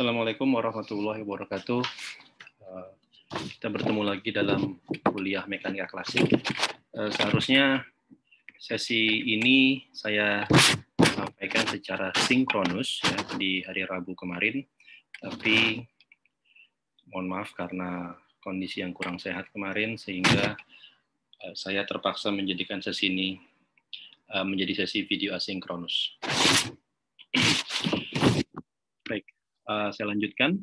Assalamualaikum warahmatullahi wabarakatuh. Eh, kita bertemu lagi dalam kuliah mekanika klasik. Eh, seharusnya sesi ini saya sampaikan secara sinkronus ya, di hari Rabu kemarin, tapi mohon maaf karena kondisi yang kurang sehat kemarin sehingga eh, saya terpaksa menjadikan sesi ini menjadi sesi video asinkronus. Eh, saya lanjutkan.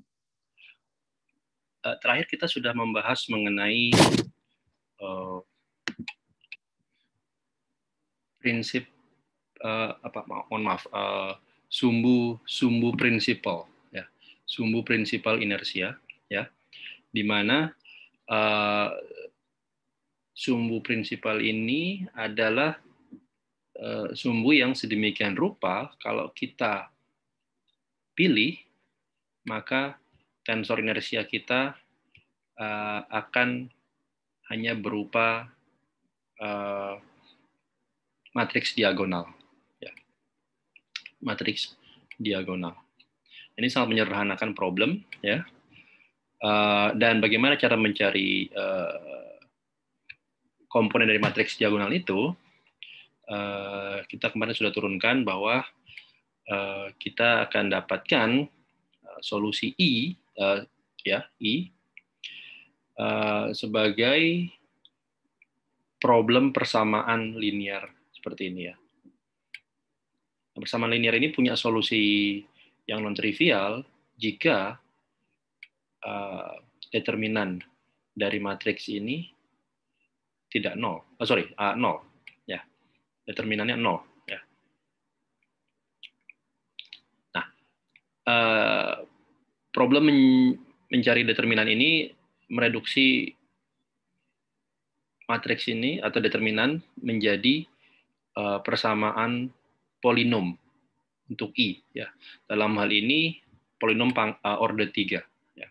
Uh, terakhir kita sudah membahas mengenai uh, prinsip uh, apa mohon maaf uh, sumbu sumbu prinsipal ya sumbu prinsipal inersia ya di mana uh, sumbu prinsipal ini adalah uh, sumbu yang sedemikian rupa kalau kita pilih maka tensor inersia kita uh, akan hanya berupa uh, matriks diagonal. Ya. Matriks diagonal. Ini sangat menyederhanakan problem, ya. Uh, dan bagaimana cara mencari uh, komponen dari matriks diagonal itu? Uh, kita kemarin sudah turunkan bahwa kita akan dapatkan solusi I e, uh, eh, ya I e, uh, eh, sebagai problem persamaan linear seperti ini ya. Persamaan linear ini punya solusi yang non trivial jika uh, determinan dari matriks ini tidak nol. Oh, sorry, uh, nol ya. Determinannya nol ya. Nah, uh, problem men mencari determinan ini mereduksi matriks ini atau determinan menjadi uh, persamaan polinom untuk i ya dalam hal ini polinom pang, uh, eh, order 3 ya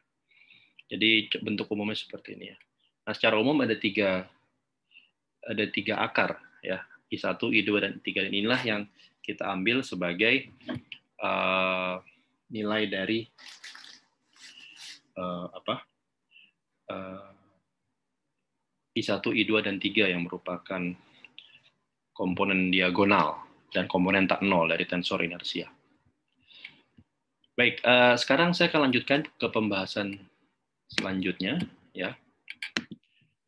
jadi bentuk umumnya seperti ini ya nah secara umum ada tiga ada tiga akar ya i1 i2 dan i3 inilah yang kita ambil sebagai uh, nilai dari uh, apa uh, I1, I2 dan 3 yang merupakan komponen diagonal dan komponen tak nol dari tensor inersia. Baik, uh, sekarang saya akan lanjutkan ke pembahasan selanjutnya ya.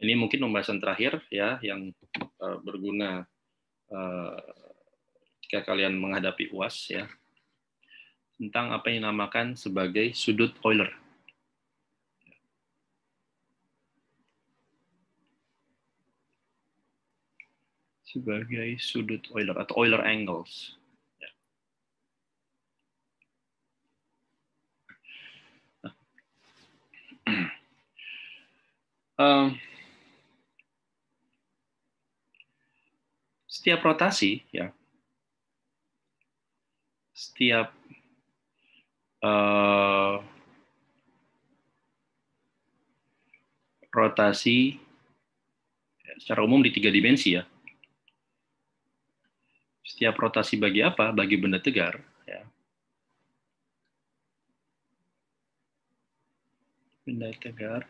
Ini mungkin pembahasan terakhir ya yang uh, berguna uh, ketika kalian menghadapi UAS ya tentang apa yang dinamakan sebagai sudut Euler. sebagai sudut Euler atau Euler angles. Ya. Nah. Um, setiap rotasi, ya, setiap uh, rotasi ya, secara umum di tiga dimensi ya setiap rotasi bagi apa? Bagi benda tegar. Ya. Benda tegar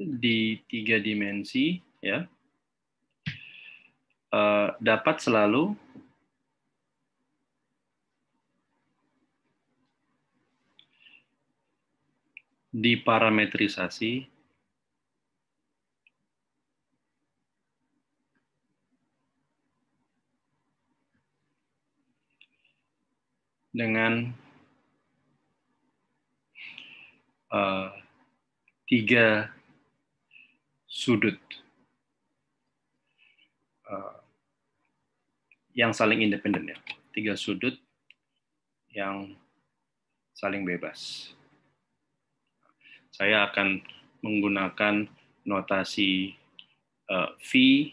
di tiga dimensi, ya, uh, dapat selalu diparametrisasi dengan uh, tiga sudut uh, yang saling independen ya tiga sudut yang saling bebas saya akan menggunakan notasi uh, v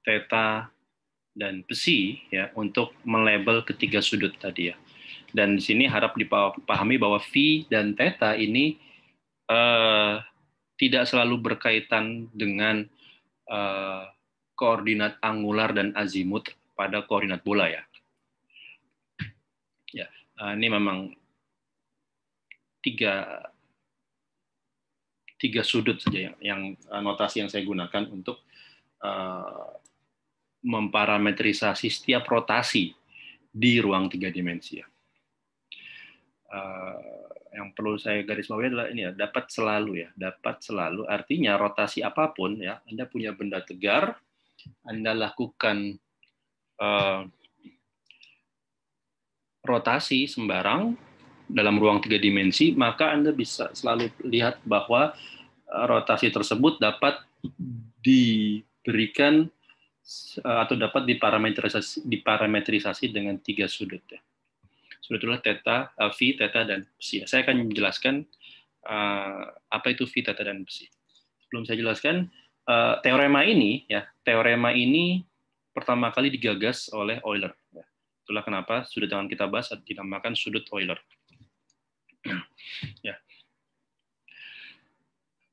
theta, dan besi ya untuk melebel ketiga sudut tadi ya. Dan di sini harap dipahami bahwa V dan theta ini uh, tidak selalu berkaitan dengan uh, koordinat angular dan azimut pada koordinat bola ya. Ya, eh, ini memang tiga tiga sudut saja yang, yang notasi yang saya gunakan untuk uh, memparametrisasi setiap rotasi di ruang tiga dimensi. Uh, yang perlu saya garis bawahi adalah ini ya, dapat selalu ya, dapat selalu. Artinya rotasi apapun ya, Anda punya benda tegar, Anda lakukan uh, rotasi sembarang dalam ruang tiga dimensi, maka Anda bisa selalu lihat bahwa eh, rotasi tersebut dapat diberikan Eh, atau dapat diparametrisasi, diparametrisasi dengan tiga sudut ya. Sudut adalah theta, eh, phi, theta dan psi. Saya akan menjelaskan uh, apa itu phi, theta dan psi. Sebelum saya jelaskan uh, teorema ini ya, teorema ini pertama kali digagas oleh Euler ya. Itulah kenapa sudut yang kita bahas dinamakan sudut Euler. ya.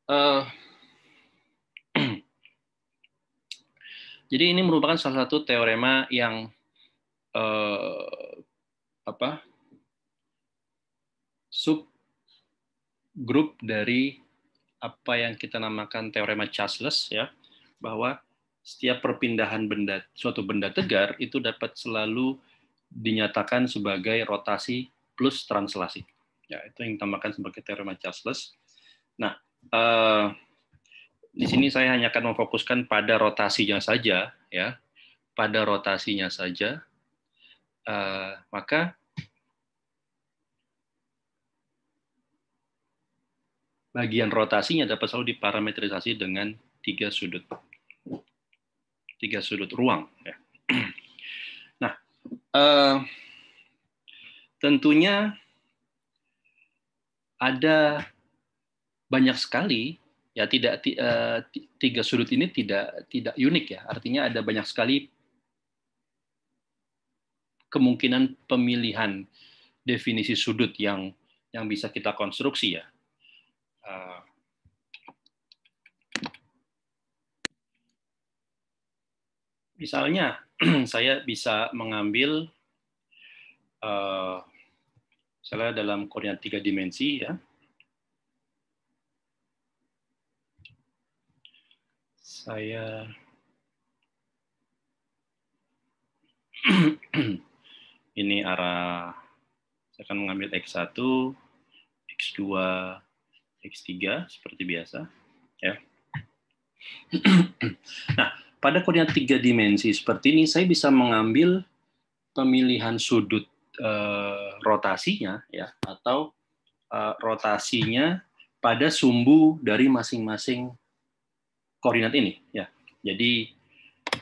Uh, Jadi ini merupakan salah satu teorema yang eh, apa grup dari apa yang kita namakan teorema Chasles ya bahwa setiap perpindahan benda suatu benda tegar itu dapat selalu dinyatakan sebagai rotasi plus translasi ya itu yang ditambahkan sebagai teorema Chasles. Nah eh, di sini saya hanya akan memfokuskan pada rotasinya saja, ya, pada rotasinya saja. Uh, maka bagian rotasinya dapat selalu diparametrisasi dengan tiga sudut tiga sudut ruang ya. nah uh, tentunya ada banyak sekali ya tidak eh, tiga sudut ini tidak tidak unik ya artinya ada banyak sekali kemungkinan pemilihan definisi sudut yang yang bisa kita konstruksi ya eh, misalnya saya bisa mengambil eh, misalnya dalam koordinat tiga dimensi ya saya ini arah saya akan mengambil X1, X2, X3 seperti biasa ya. nah, pada koordinat tiga dimensi seperti ini saya bisa mengambil pemilihan sudut eh, rotasinya ya atau eh, rotasinya pada sumbu dari masing-masing koordinat ini ya. Jadi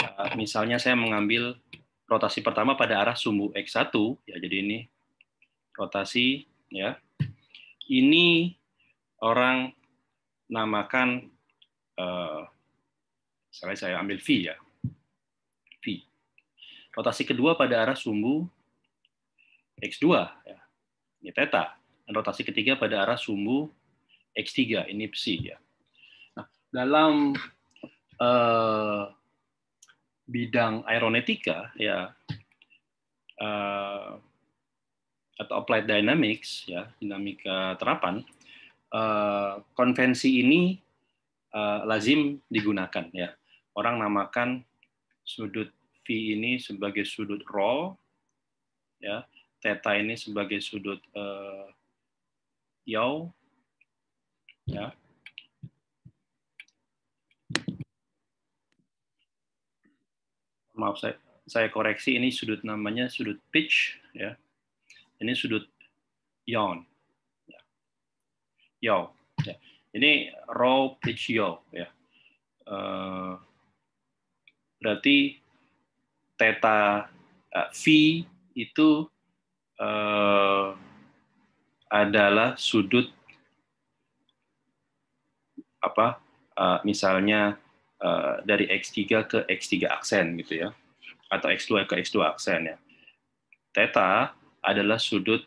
eh, misalnya saya mengambil rotasi pertama pada arah sumbu X1 ya jadi ini rotasi ya. Ini orang namakan uh, misalnya saya ambil V ya. V. Rotasi kedua pada arah sumbu X2 ya. Ini theta. rotasi ketiga pada arah sumbu X3 ini psi ya dalam uh, bidang aeronetika ya uh, atau applied dynamics ya dinamika terapan uh, konvensi ini uh, lazim digunakan ya orang namakan sudut v ini sebagai sudut raw ya theta ini sebagai sudut uh, yaw ya maaf saya saya koreksi ini sudut namanya sudut pitch ya. Ini sudut yawn. Ya. Yaw. Ya. Ini raw pitch yaw ya. Uh, berarti theta uh, eh, v itu uh, adalah sudut apa uh, misalnya uh, dari X3 ke X3 aksen gitu ya, atau X2 ke X2 aksen ya. Theta adalah sudut,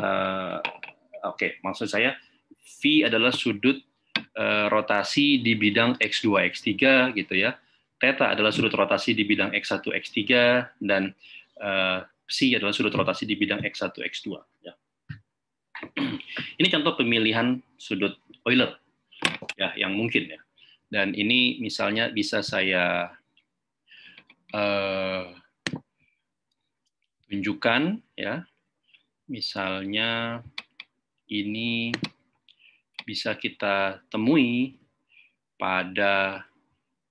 uh, oke okay, maksud saya V adalah sudut uh, rotasi di bidang X2, X3 gitu ya. Theta adalah sudut rotasi di bidang X1, X3, dan uh, C adalah sudut rotasi di bidang X1, X2. Ya. Ini contoh pemilihan sudut Euler ya, yang mungkin ya dan ini misalnya bisa saya uh, tunjukkan ya. Misalnya ini bisa kita temui pada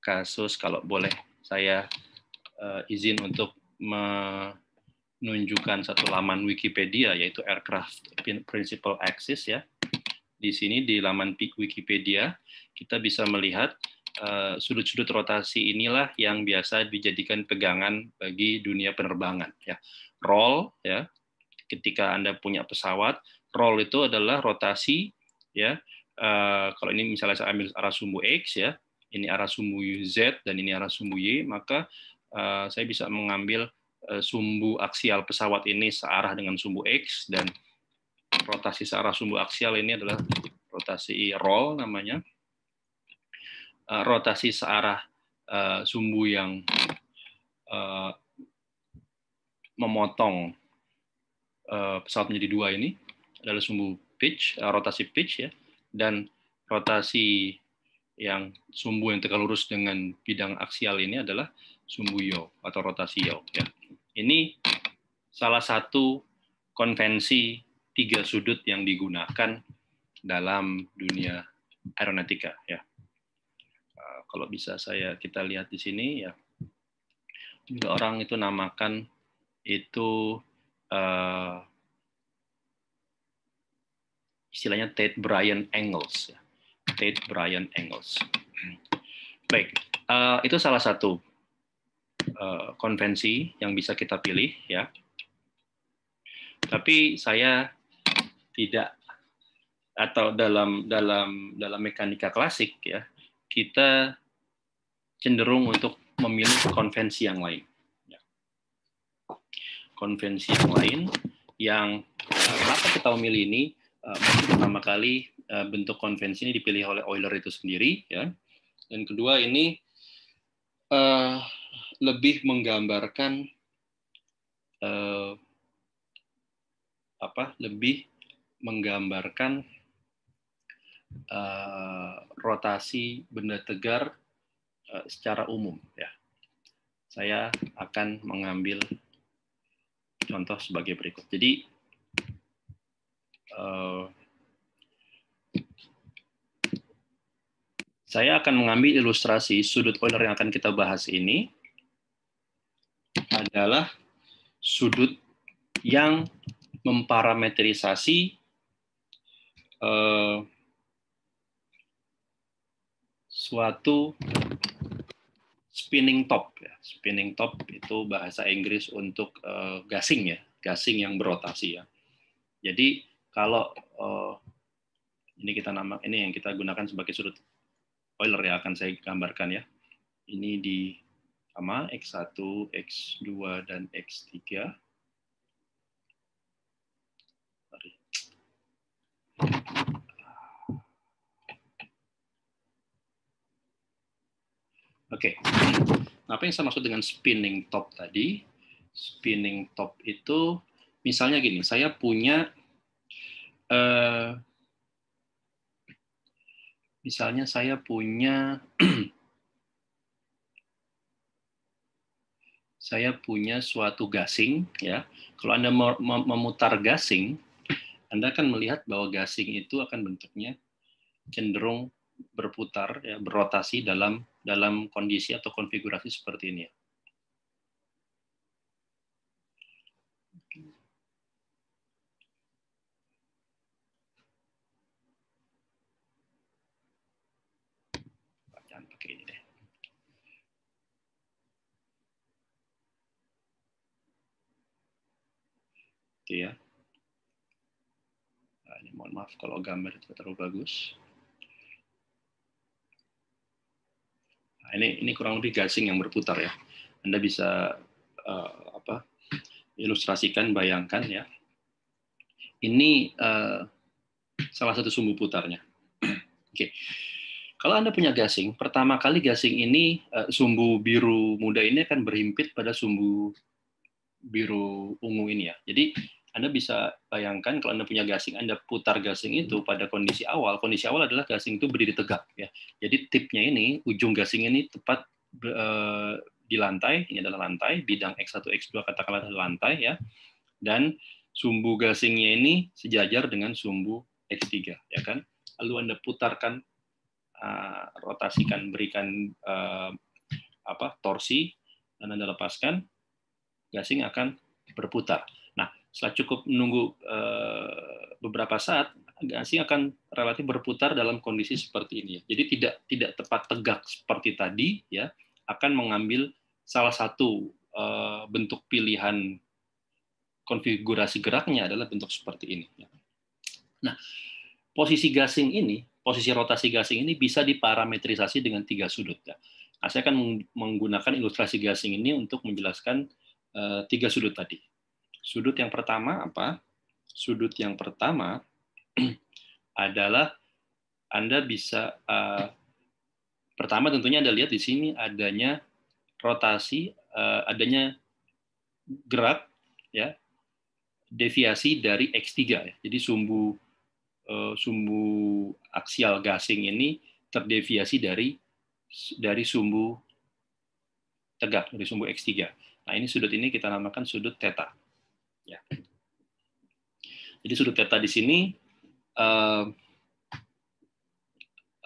kasus kalau boleh saya uh, izin untuk menunjukkan satu laman Wikipedia yaitu aircraft principal axis ya di sini di laman Wikipedia kita bisa melihat eh, sudut-sudut rotasi inilah yang biasa dijadikan pegangan bagi dunia penerbangan ya. Roll ya. Ketika Anda punya pesawat, roll itu adalah rotasi ya. Eh, kalau ini misalnya saya ambil arah sumbu X ya, ini arah sumbu Z dan ini arah sumbu Y, maka eh, saya bisa mengambil sumbu aksial pesawat ini searah dengan sumbu X dan rotasi searah sumbu aksial ini adalah rotasi roll namanya. Eh, rotasi searah eh, sumbu yang eh, memotong pesawat menjadi dua ini adalah sumbu pitch, rotasi pitch ya, dan rotasi yang sumbu yang tegak lurus dengan bidang aksial ini adalah sumbu yo atau rotasi yo ya. Ini salah satu konvensi tiga sudut yang digunakan dalam dunia aeronautika ya. Eh, kalau bisa saya kita lihat di sini ya. Juga orang itu namakan itu uh, istilahnya Tate Brian Engels ya. Tate Brian Engels. Baik, uh, itu salah satu uh, konvensi yang bisa kita pilih ya. Tapi saya tidak atau dalam dalam dalam mekanika klasik ya kita cenderung untuk memilih konvensi yang lain ya. konvensi yang lain yang eh, kenapa kita memilih ini eh, pertama kali eh, bentuk konvensi ini dipilih oleh Euler itu sendiri ya dan kedua ini lebih menggambarkan apa lebih menggambarkan uh, rotasi benda tegar uh, secara umum ya. Saya akan mengambil contoh sebagai berikut. Jadi eh, saya akan mengambil ilustrasi sudut Euler yang akan kita bahas ini adalah sudut yang memparametrisasi Eh, suatu spinning top ya. Spinning top itu bahasa Inggris untuk uh, gasing ya, gasing yang berotasi ya. Jadi kalau uh, ini kita nama ini yang kita gunakan sebagai sudut Euler ya akan saya gambarkan ya. Ini di sama X1, X2 dan X3 Oke, okay. Nah, apa yang saya maksud dengan spinning top tadi? Spinning top itu, misalnya gini, saya punya, uh, misalnya saya punya, saya punya suatu gasing, ya. Kalau anda memutar gasing, anda akan melihat bahwa gasing itu akan bentuknya cenderung berputar, ya, berotasi dalam dalam kondisi atau konfigurasi seperti ini. Ya mohon maaf kalau gambar tidak terlalu bagus. Nah, ini ini kurang lebih gasing yang berputar ya. Anda bisa uh, apa ilustrasikan, bayangkan ya. Ini uh, salah satu sumbu putarnya. Oke. Okay. Kalau Anda punya gasing, pertama kali gasing ini eh, sumbu biru muda ini akan berhimpit pada sumbu biru ungu ini ya. Jadi anda bisa bayangkan kalau Anda punya gasing, Anda putar gasing itu hmm. pada kondisi awal. Kondisi awal adalah gasing itu berdiri tegak. ya. Jadi tipnya ini, ujung gasing ini tepat eh, di lantai. Ini adalah lantai, bidang X1, X2 katakanlah lantai. ya. Dan sumbu gasingnya ini sejajar dengan sumbu X3. ya kan? Lalu Anda putarkan, uh, rotasikan, berikan eh, apa torsi, dan Anda lepaskan, gasing akan berputar. Setelah cukup menunggu eh, beberapa saat, gasing akan relatif berputar dalam kondisi seperti ini. Jadi tidak tidak tepat tegak seperti tadi, ya akan mengambil salah satu eh, bentuk pilihan konfigurasi geraknya adalah bentuk seperti ini. Ya. Nah, posisi gasing ini, posisi rotasi gasing ini bisa diparametrisasi dengan tiga sudut. Ya. Nah, saya akan menggunakan ilustrasi gasing ini untuk menjelaskan uh, tiga sudut tadi. Sudut yang pertama apa? Sudut yang pertama adalah Anda bisa uh, pertama tentunya Anda lihat di sini adanya rotasi, uh, adanya gerak ya. Deviasi dari X3 ya. Jadi sumbu uh, sumbu aksial gasing ini terdeviasi dari dari sumbu tegak dari sumbu X3. Nah, ini sudut ini kita namakan sudut theta. Ya. Jadi sudut theta di sini uh,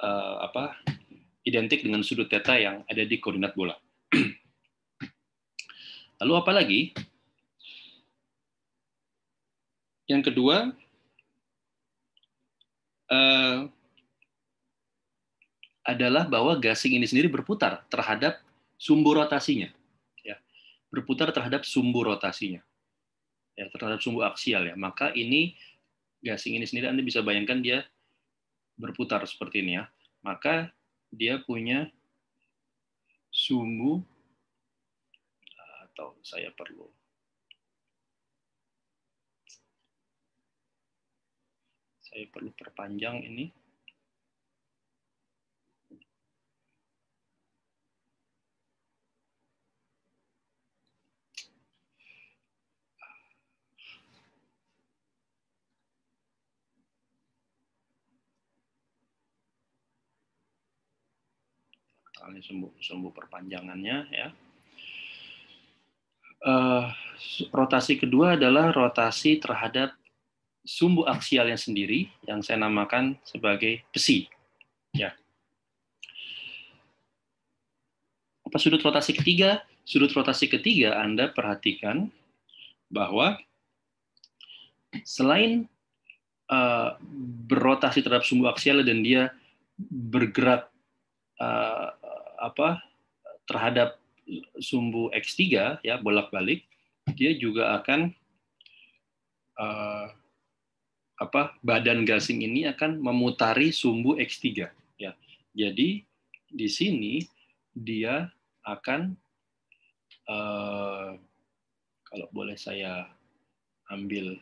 uh, apa identik dengan sudut theta yang ada di koordinat bola. Lalu apa lagi? Yang kedua, uh, adalah bahwa gasing ini sendiri berputar terhadap sumbu rotasinya, ya, berputar terhadap sumbu rotasinya ya, terhadap sumbu aksial ya, maka ini gasing ini sendiri Anda bisa bayangkan dia berputar seperti ini ya. Maka dia punya sumbu atau saya perlu saya perlu perpanjang ini misalnya sumbu sumbu perpanjangannya ya. Uh, rotasi kedua adalah rotasi terhadap sumbu aksialnya sendiri yang saya namakan sebagai besi. Ya. Apa sudut rotasi ketiga? Sudut rotasi ketiga Anda perhatikan bahwa selain uh, berotasi terhadap sumbu aksial dan dia bergerak uh, apa terhadap sumbu X3 ya bolak-balik dia juga akan uh, apa badan gasing ini akan memutari sumbu X3 ya. Jadi di sini dia akan uh, kalau boleh saya ambil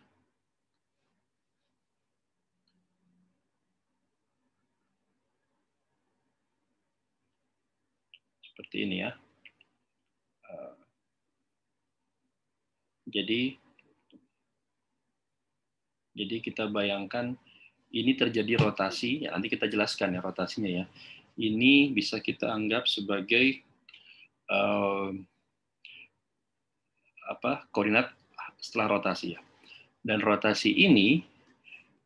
seperti ini ya. Eh, jadi jadi kita bayangkan ini terjadi rotasi, ya nanti kita jelaskan ya rotasinya ya. Ini bisa kita anggap sebagai uh, apa koordinat setelah rotasi ya. Dan rotasi ini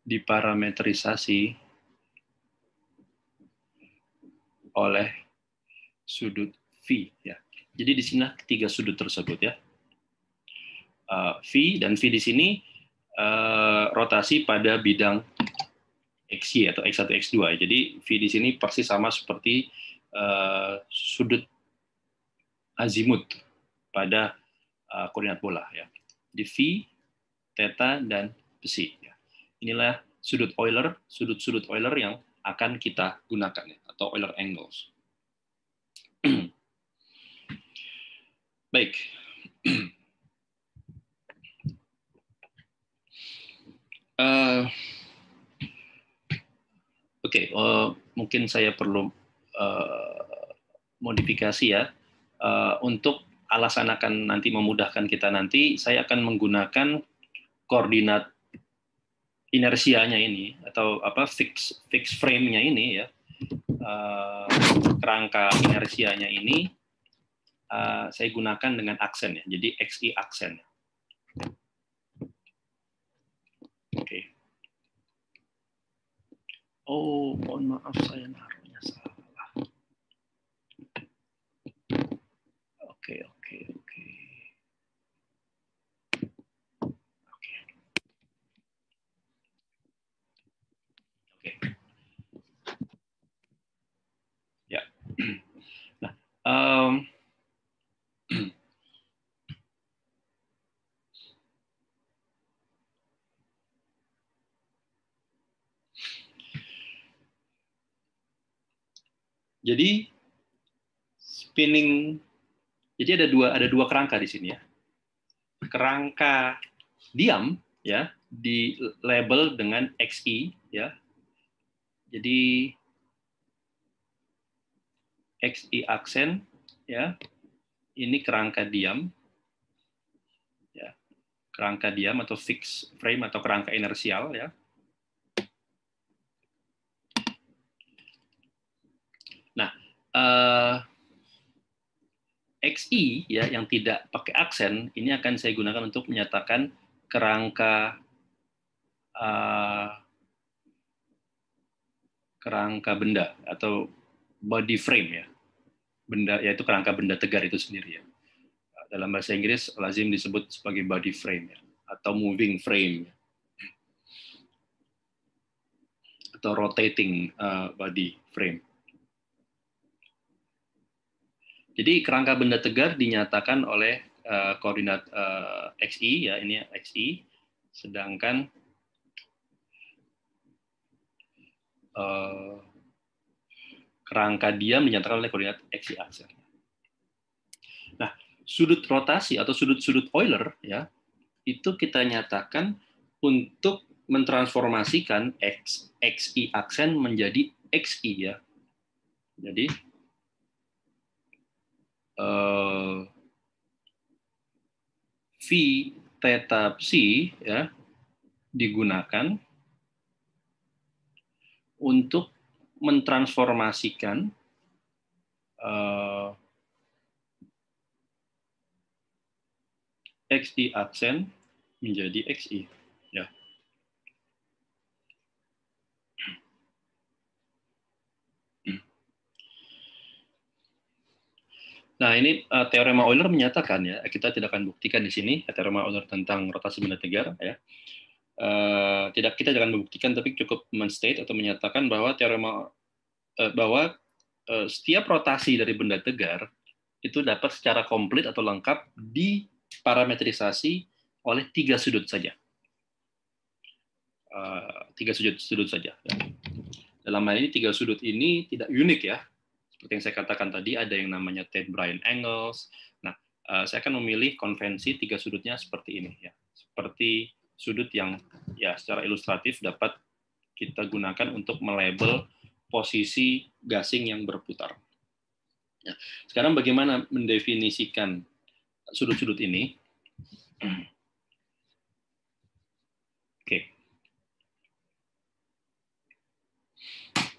diparametrisasi oleh sudut V ya. Jadi di sini tiga sudut tersebut ya. Eh, v dan V di sini eh, rotasi pada bidang XY atau X1 X2. Jadi V di sini persis sama seperti eh, sudut azimut pada koordinat bola ya. Di V, theta dan psi ya. Inilah sudut Euler, sudut-sudut Euler yang akan kita gunakan ya, atau Euler angles. Baik. uh, Oke, okay, uh, eh, mungkin saya perlu uh, modifikasi ya. Uh, untuk alasan akan nanti memudahkan kita nanti, saya akan menggunakan koordinat inersianya ini atau apa fix fix frame-nya ini ya uh, kerangka inersianya ini uh, saya gunakan dengan aksen ya. Jadi XI aksen. Oke. Okay. Oh, mohon maaf saya naruhnya salah. Oke, okay, oke. Um, jadi spinning jadi ada dua ada dua kerangka di sini ya kerangka diam ya di label dengan XI ya jadi XI aksen ya. Ini kerangka diam. Ya. Kerangka diam atau fix frame atau kerangka inersial ya. Nah, uh, eh, XI ya yang tidak pakai aksen ini akan saya gunakan untuk menyatakan kerangka uh, kerangka benda atau body frame ya benda yaitu kerangka benda tegar itu sendiri ya. Dalam bahasa Inggris lazim disebut sebagai body frame ya, atau moving frame atau rotating uh, body frame. Jadi kerangka benda tegar dinyatakan oleh uh, koordinat uh, xi ya ini ya, xi, sedangkan uh, kerangka dia menyatakan oleh koordinat x, y, z. Nah, sudut rotasi atau sudut-sudut Euler ya, itu kita nyatakan untuk mentransformasikan x x xi aksen menjadi x xi ya. Jadi uh, v theta psi ya digunakan untuk mentransformasikan uh, eh, XI aksen menjadi XI. Ya. Nah, ini uh, teorema Euler menyatakan ya, kita tidak akan buktikan di sini teorema Euler tentang rotasi benda tegar ya. Eh, tidak kita jangan membuktikan tapi cukup menstate atau menyatakan bahwa teorema uh, bahwa uh, setiap rotasi dari benda tegar itu dapat secara komplit atau lengkap diparametrisasi oleh tiga sudut saja. Uh, tiga sudut sudut saja. Dalam hal ini tiga sudut ini tidak unik ya. Seperti yang saya katakan tadi ada yang namanya Ted Brian angles. Nah, uh, saya akan memilih konvensi tiga sudutnya seperti ini ya. Seperti sudut yang ya secara ilustratif dapat kita gunakan untuk melabel posisi gasing yang berputar. Ya, sekarang bagaimana mendefinisikan sudut-sudut ini? Oke. Okay.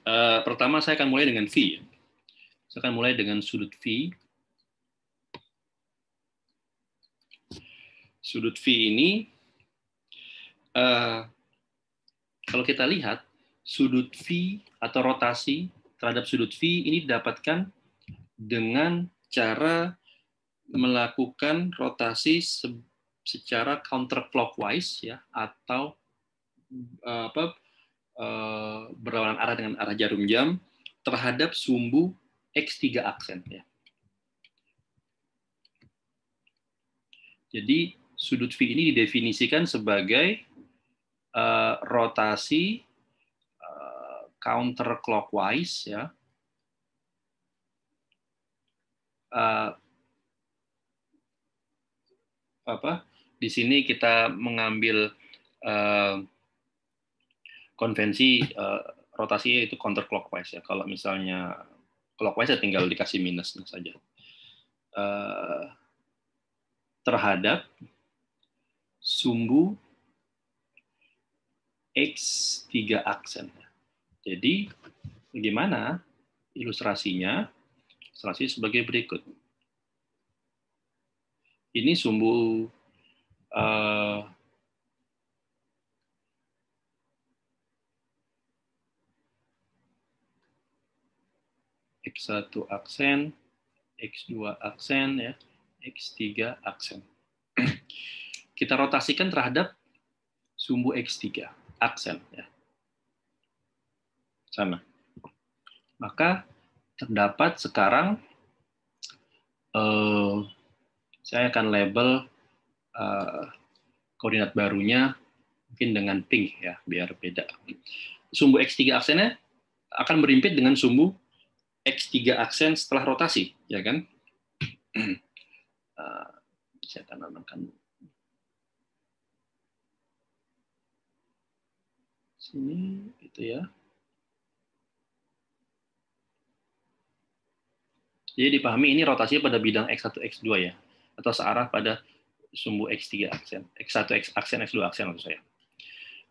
Eh, pertama saya akan mulai dengan V. Saya akan mulai dengan sudut V. Sudut V ini Eh, kalau kita lihat sudut V atau rotasi terhadap sudut V ini didapatkan dengan cara melakukan rotasi se secara counterclockwise ya atau uh, apa uh, berlawanan arah dengan arah jarum jam terhadap sumbu X3 aksen ya. Jadi sudut V ini didefinisikan sebagai Eh, rotasi uh, eh, counter clockwise ya. Eh, apa? Di sini kita mengambil konvensi uh, rotasi itu counter clockwise ya. Kalau misalnya clockwise ya tinggal dikasih minus saja. terhadap sumbu X tiga aksen, Jadi bagaimana ilustrasinya? Ilustrasi sebagai berikut. Ini sumbu uh, x satu aksen, x dua aksen, ya, x tiga aksen. Kita rotasikan terhadap sumbu x tiga aksen ya. Sana. Maka terdapat sekarang eh, saya akan label eh, koordinat barunya mungkin dengan pink ya biar beda. Sumbu X3 aksennya akan berimpit dengan sumbu X3 aksen setelah rotasi, ya kan? Eh, saya akan sini gitu ya. Jadi dipahami ini rotasi pada bidang X1, X2 ya. Atau searah pada sumbu X3 aksen. X1 X, aksen, X2 aksen maksud saya.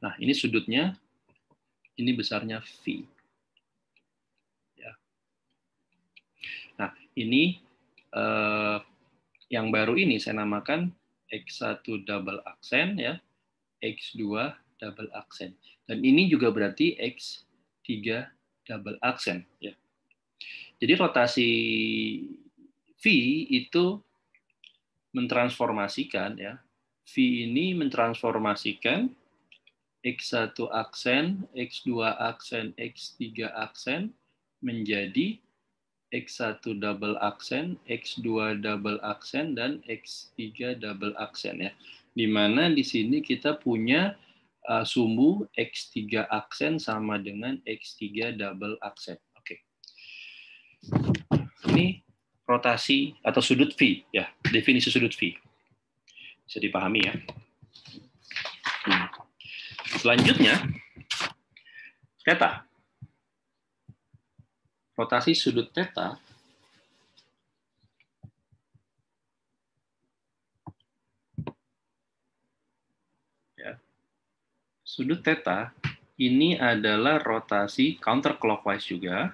Nah, ini sudutnya, ini besarnya V. Ya. Nah, ini eh, yang baru ini saya namakan X1 double aksen, ya, X2 double aksen. Dan ini juga berarti X 3 double aksen. Ya. Jadi rotasi V itu mentransformasikan ya. V ini mentransformasikan X1 aksen, X2 aksen, X3 aksen menjadi X1 double aksen, X2 double aksen, dan X3 double aksen ya. Dimana di sini kita punya uh, eh, sumbu X3 aksen sama dengan X3 double aksen. Oke. Okay. Ini rotasi atau sudut V ya, definisi sudut V. Bisa dipahami ya. Hmm. Selanjutnya theta. Rotasi sudut theta Sudut theta ini adalah rotasi counterclockwise juga.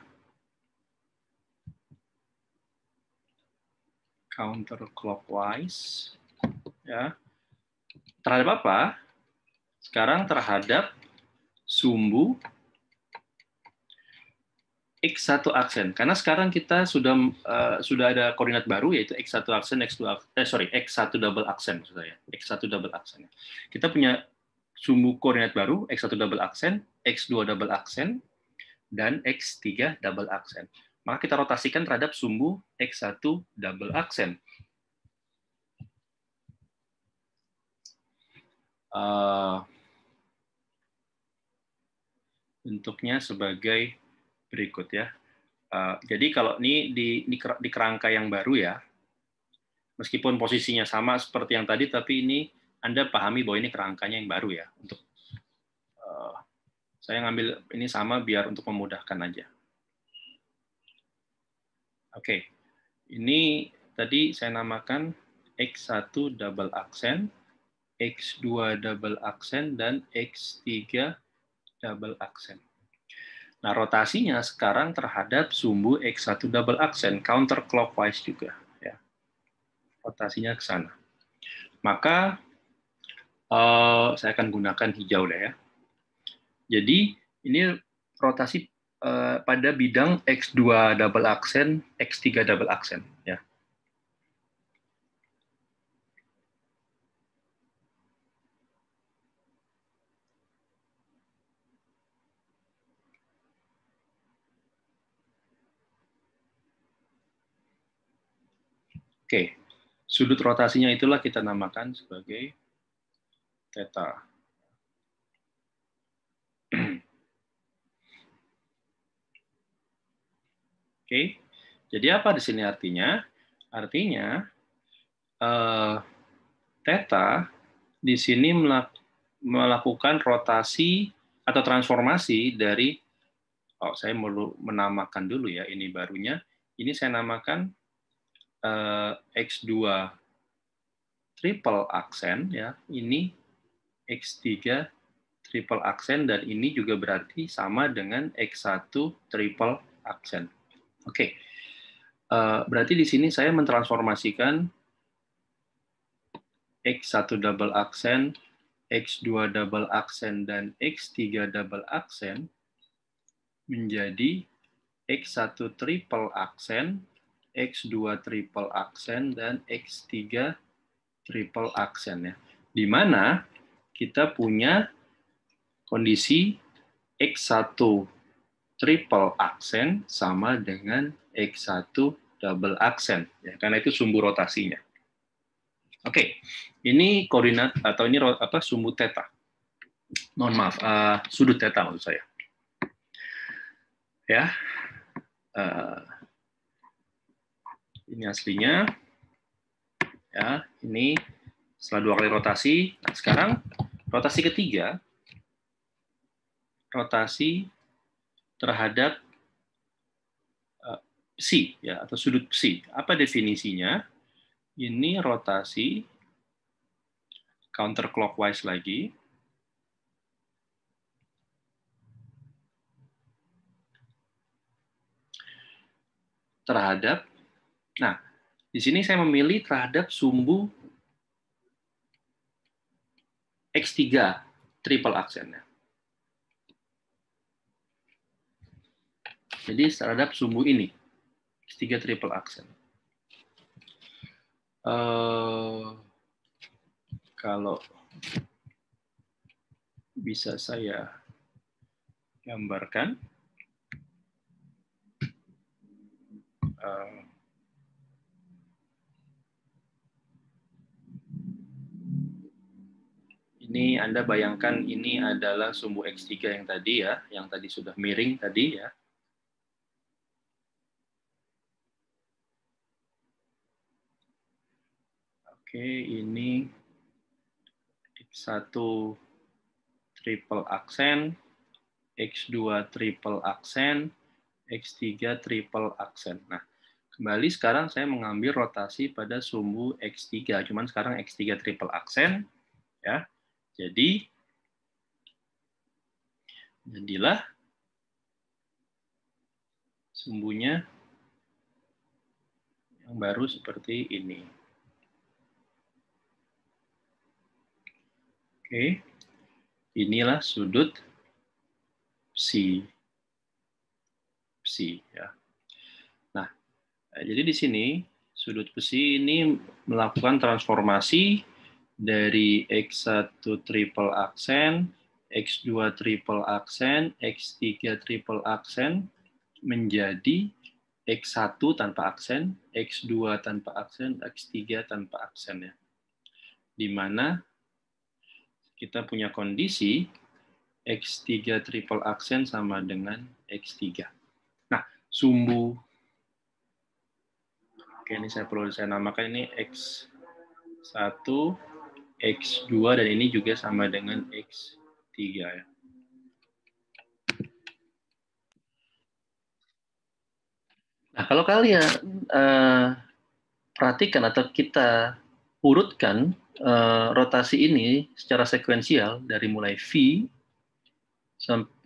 Counterclockwise. Ya. Terhadap apa? Sekarang terhadap sumbu X1 aksen. Karena sekarang kita sudah uh, sudah ada koordinat baru yaitu X1 aksen, X2 aksen, eh sorry, X1 double aksen saya. X1 double aksen. Kita punya sumbu koordinat baru x1 double aksen, x2 double aksen, dan x3 double aksen. Maka kita rotasikan terhadap sumbu x1 double aksen. Uh, bentuknya sebagai berikut ya. Uh, jadi kalau ini di, di, di kerangka yang baru ya, meskipun posisinya sama seperti yang tadi, tapi ini anda pahami bahwa ini kerangkanya yang baru ya untuk uh, saya ngambil ini sama biar untuk memudahkan aja. Oke. Okay. Ini tadi saya namakan X1 double aksen, X2 double aksen dan X3 double aksen. Nah, rotasinya sekarang terhadap sumbu X1 double aksen counterclockwise juga ya. Rotasinya ke sana. Maka Uh, saya akan gunakan hijau deh ya. Jadi ini rotasi uh, pada bidang X2 double aksen, X3 double aksen ya. Oke, sudut rotasinya itulah kita namakan sebagai theta. Oke, okay. jadi apa di sini artinya? Artinya uh, theta di sini melakukan rotasi atau transformasi dari oh saya perlu menamakan dulu ya ini barunya. Ini saya namakan uh, eh, x2 triple aksen ya. Ini X3 triple aksen dan ini juga berarti sama dengan X1 triple aksen. Oke, okay. uh, eh, berarti di sini saya mentransformasikan X1 double aksen, X2 double aksen, dan X3 double aksen menjadi X1 triple aksen, X2 triple aksen, dan X3 triple aksen. Ya. Di mana kita punya kondisi X1 triple aksen sama dengan X1 double aksen, ya, karena itu sumbu rotasinya. Oke, ini koordinat atau ini apa sumbu theta. Mohon maaf, uh, sudut theta maksud saya. Ya, uh, ini aslinya. Ya, ini setelah dua kali rotasi. Nah, sekarang Rotasi ketiga, rotasi terhadap uh, ya atau sudut psi. Apa definisinya? Ini rotasi counterclockwise lagi. terhadap nah di sini saya memilih terhadap sumbu X3 triple aksennya. Jadi terhadap sumbu ini X3 triple aksen. Uh, kalau bisa saya gambarkan. Uh, ini Anda bayangkan ini adalah sumbu X3 yang tadi ya, yang tadi sudah miring tadi ya. Oke, ini X1 triple aksen, X2 triple aksen, X3 triple aksen. Nah, kembali sekarang saya mengambil rotasi pada sumbu X3, cuman sekarang X3 triple aksen, ya. Jadi, jadilah sumbunya yang baru seperti ini. Oke, inilah sudut psi. Psi, ya. Nah, jadi di sini sudut besi ini melakukan transformasi dari X1 triple aksen, X2 triple aksen, X3 triple aksen menjadi X1 tanpa aksen, X2 tanpa aksen, X3 tanpa aksen ya. Di mana kita punya kondisi X3 triple aksen sama dengan X3. Nah, sumbu Oke, ini saya perlu saya namakan ini X1 X2 dan ini juga sama dengan X3 ya. Nah, kalau kalian uh, perhatikan atau kita urutkan uh, rotasi ini secara sekuensial dari mulai V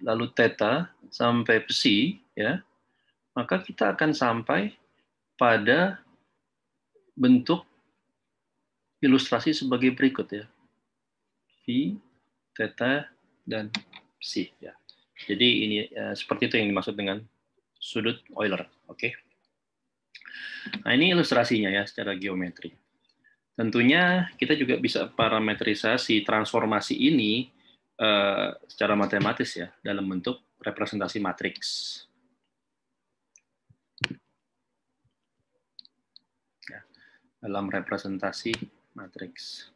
lalu theta sampai psi ya, maka kita akan sampai pada bentuk ilustrasi sebagai berikut ya. V, theta, dan C. Ya. Jadi ini ya, seperti itu yang dimaksud dengan sudut Euler. Oke. Okay? Nah ini ilustrasinya ya secara geometri. Tentunya kita juga bisa parametrisasi transformasi ini uh, secara matematis ya dalam bentuk representasi matriks. Ya, dalam representasi matriks.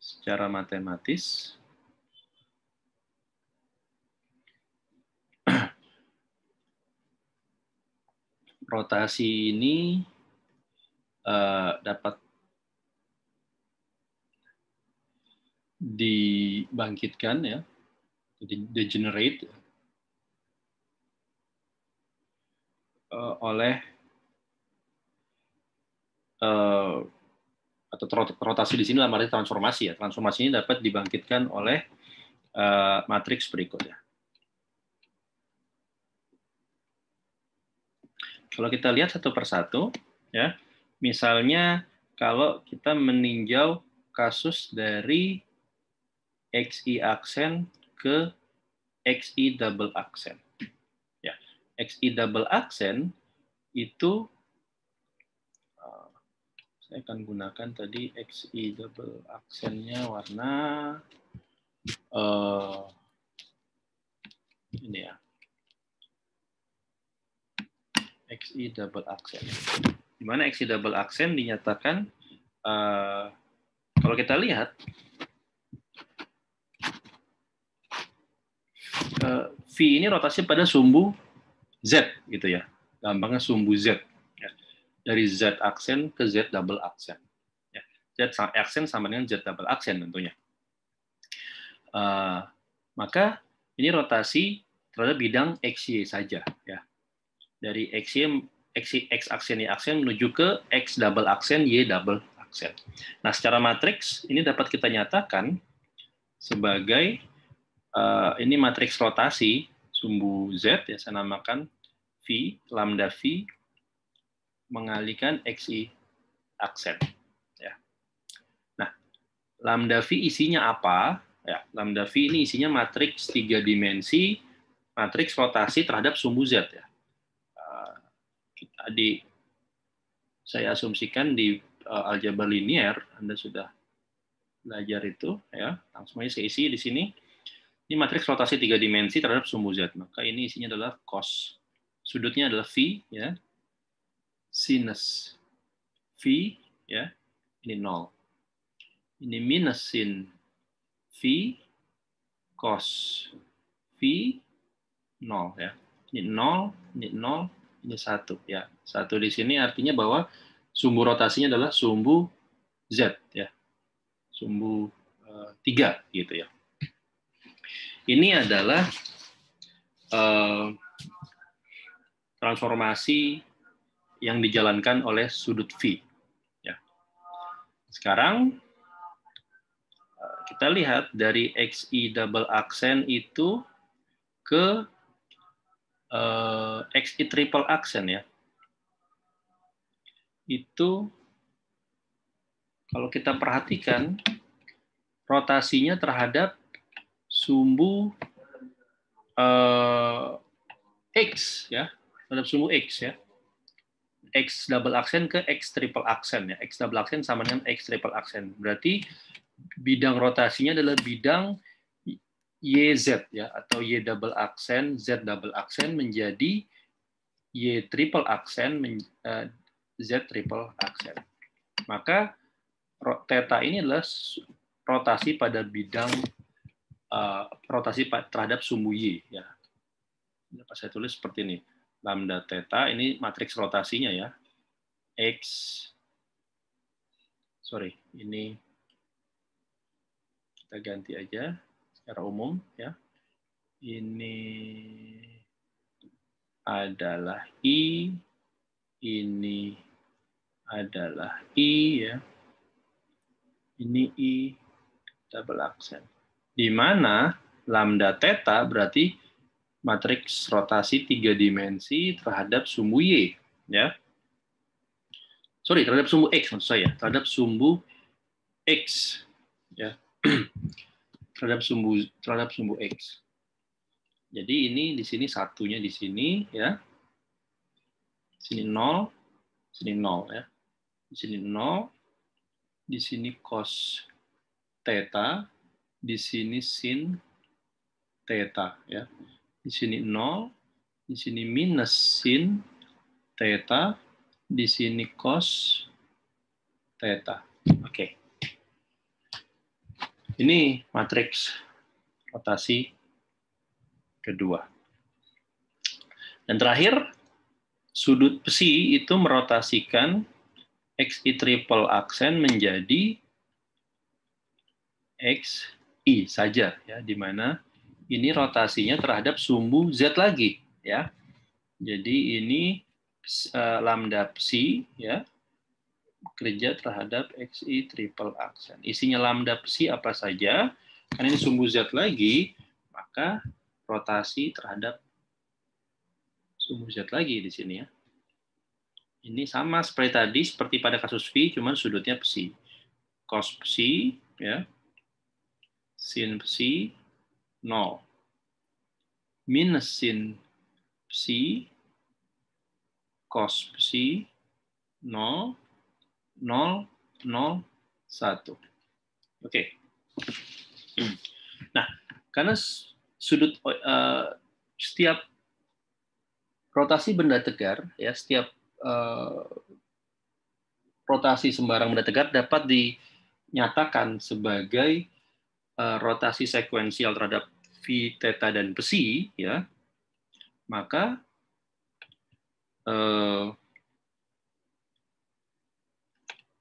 Secara matematis, rotasi ini uh, dapat dibangkitkan ya degenerate uh, oleh uh, atau rotasi di sini dalam arti transformasi ya. Transformasi ini dapat dibangkitkan oleh uh, matriks berikutnya. Kalau kita lihat satu persatu, ya, misalnya kalau kita meninjau kasus dari XI aksen ke XI double aksen. Ya, XI double aksen itu uh, saya akan gunakan tadi XI double aksennya warna uh, ini ya. XI double aksen. Di mana XI double aksen dinyatakan uh, kalau kita lihat V ini rotasi pada sumbu Z gitu ya. Gampangnya sumbu Z. Ya. Dari Z aksen ke Z double aksen. Ya. Z aksen sama dengan Z double aksen tentunya. Eh, maka ini rotasi terhadap bidang XY saja ya. Dari XY X, X aksen Y aksen menuju ke X double aksen Y double aksen. Nah, secara matriks ini dapat kita nyatakan sebagai uh, ini matriks rotasi sumbu Z ya saya namakan V lambda V mengalihkan XI aksen ya. Nah, lambda V isinya apa? Ya, lambda V ini isinya matriks tiga dimensi matriks rotasi terhadap sumbu Z ya. Uh, kita di saya asumsikan di uh, aljabar linier Anda sudah belajar itu ya. Langsung aja saya isi di sini ini matriks rotasi tiga dimensi terhadap sumbu Z. Maka ini isinya adalah cos. Sudutnya adalah V, ya. Sinus V, ya. Ini nol. Ini minus sin V cos V nol, ya. Ini nol, ini nol, ini satu, ya. Satu di sini artinya bahwa sumbu rotasinya adalah sumbu Z, ya. Sumbu eh, tiga, gitu ya ini adalah uh, transformasi yang dijalankan oleh sudut V. Ya. Sekarang eh, kita lihat dari XI double aksen itu ke uh, eh, XI triple aksen ya. Itu kalau kita perhatikan rotasinya terhadap sumbu uh, X ya, terhadap sumbu X ya. X double aksen ke X triple aksen ya. X double aksen sama dengan X triple aksen. Berarti bidang rotasinya adalah bidang YZ ya atau Y double aksen, Z double aksen menjadi Y triple aksen eh, Z triple aksen. Maka teta ini adalah rotasi pada bidang uh, rotasi terhadap sumbu y ya. Dapat saya tulis seperti ini. Lambda theta ini matriks rotasinya ya. X sorry, ini kita ganti aja secara umum ya. Ini adalah i, ini adalah i ya. Ini i double aksen di mana lambda theta berarti matriks rotasi tiga dimensi terhadap sumbu Y. ya. Sorry, terhadap sumbu X maksud saya. Terhadap sumbu X. ya. terhadap sumbu terhadap sumbu X. Jadi ini di sini satunya di sini ya. Sini nol sini nol ya. Di sini nol di sini cos theta, di sini sin theta ya. Di sini 0, di sini minus sin theta, di sini cos theta. Oke. Okay. Ini matriks rotasi kedua. Dan terakhir, sudut psi itu merotasikan XI triple aksen menjadi X i saja ya di mana ini rotasinya terhadap sumbu z lagi ya. Jadi ini uh, lambda psi ya kerja terhadap xi triple aksen. Isinya lambda psi apa saja? Karena ini sumbu z lagi, maka rotasi terhadap sumbu z lagi di sini ya. Ini sama seperti tadi, seperti pada kasus v cuman sudutnya psi. Cos psi ya sin psi 0 minus sin psi cos psi 0 0 0 1. Oke. Okay. Nah, karena sudut uh, setiap rotasi benda tegar ya setiap uh, rotasi sembarang benda tegar dapat dinyatakan sebagai Eh, rotasi sekuensial terhadap v, teta, dan psi, ya, maka uh,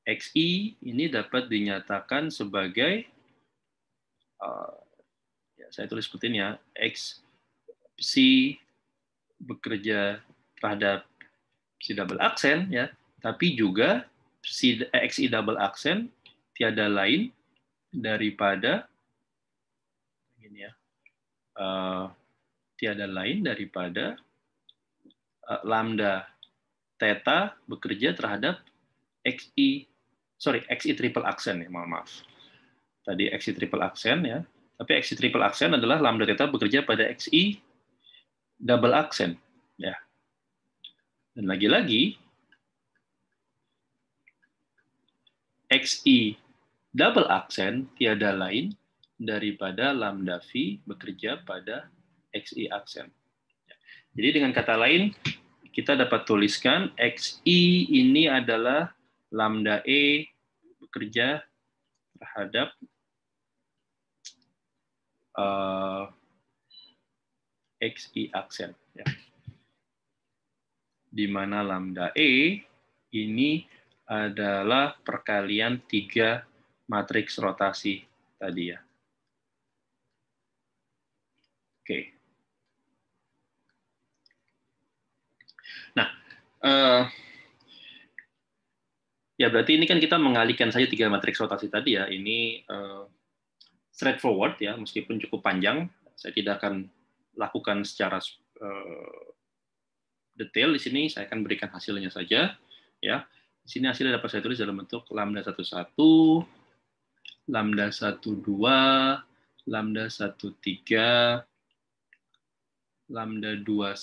eh, xi ini dapat dinyatakan sebagai uh, ya, saya tulis seperti ini ya, x psi bekerja terhadap psi double aksen ya, tapi juga psi xi double aksen tiada lain daripada ini ya uh, tiada lain daripada uh, lambda theta bekerja terhadap xi sorry xi triple aksen ya mohon maaf tadi xi triple aksen ya tapi xi triple aksen adalah lambda theta bekerja pada xi double aksen ya dan lagi-lagi xi double aksen tiada lain daripada lambda V bekerja pada XI aksen. Ya. Jadi dengan kata lain, kita dapat tuliskan XI ini adalah lambda E bekerja terhadap uh, XI aksen. Ya. Di mana lambda E ini adalah perkalian tiga matriks rotasi tadi ya. Oke, nah uh, ya berarti ini kan kita mengalihkan saja tiga matriks rotasi tadi ya ini uh, straightforward ya meskipun cukup panjang saya tidak akan lakukan secara uh, detail di sini saya akan berikan hasilnya saja ya di sini hasilnya dapat saya tulis dalam bentuk lambda satu satu, lambda satu dua, lambda satu tiga lambda 21,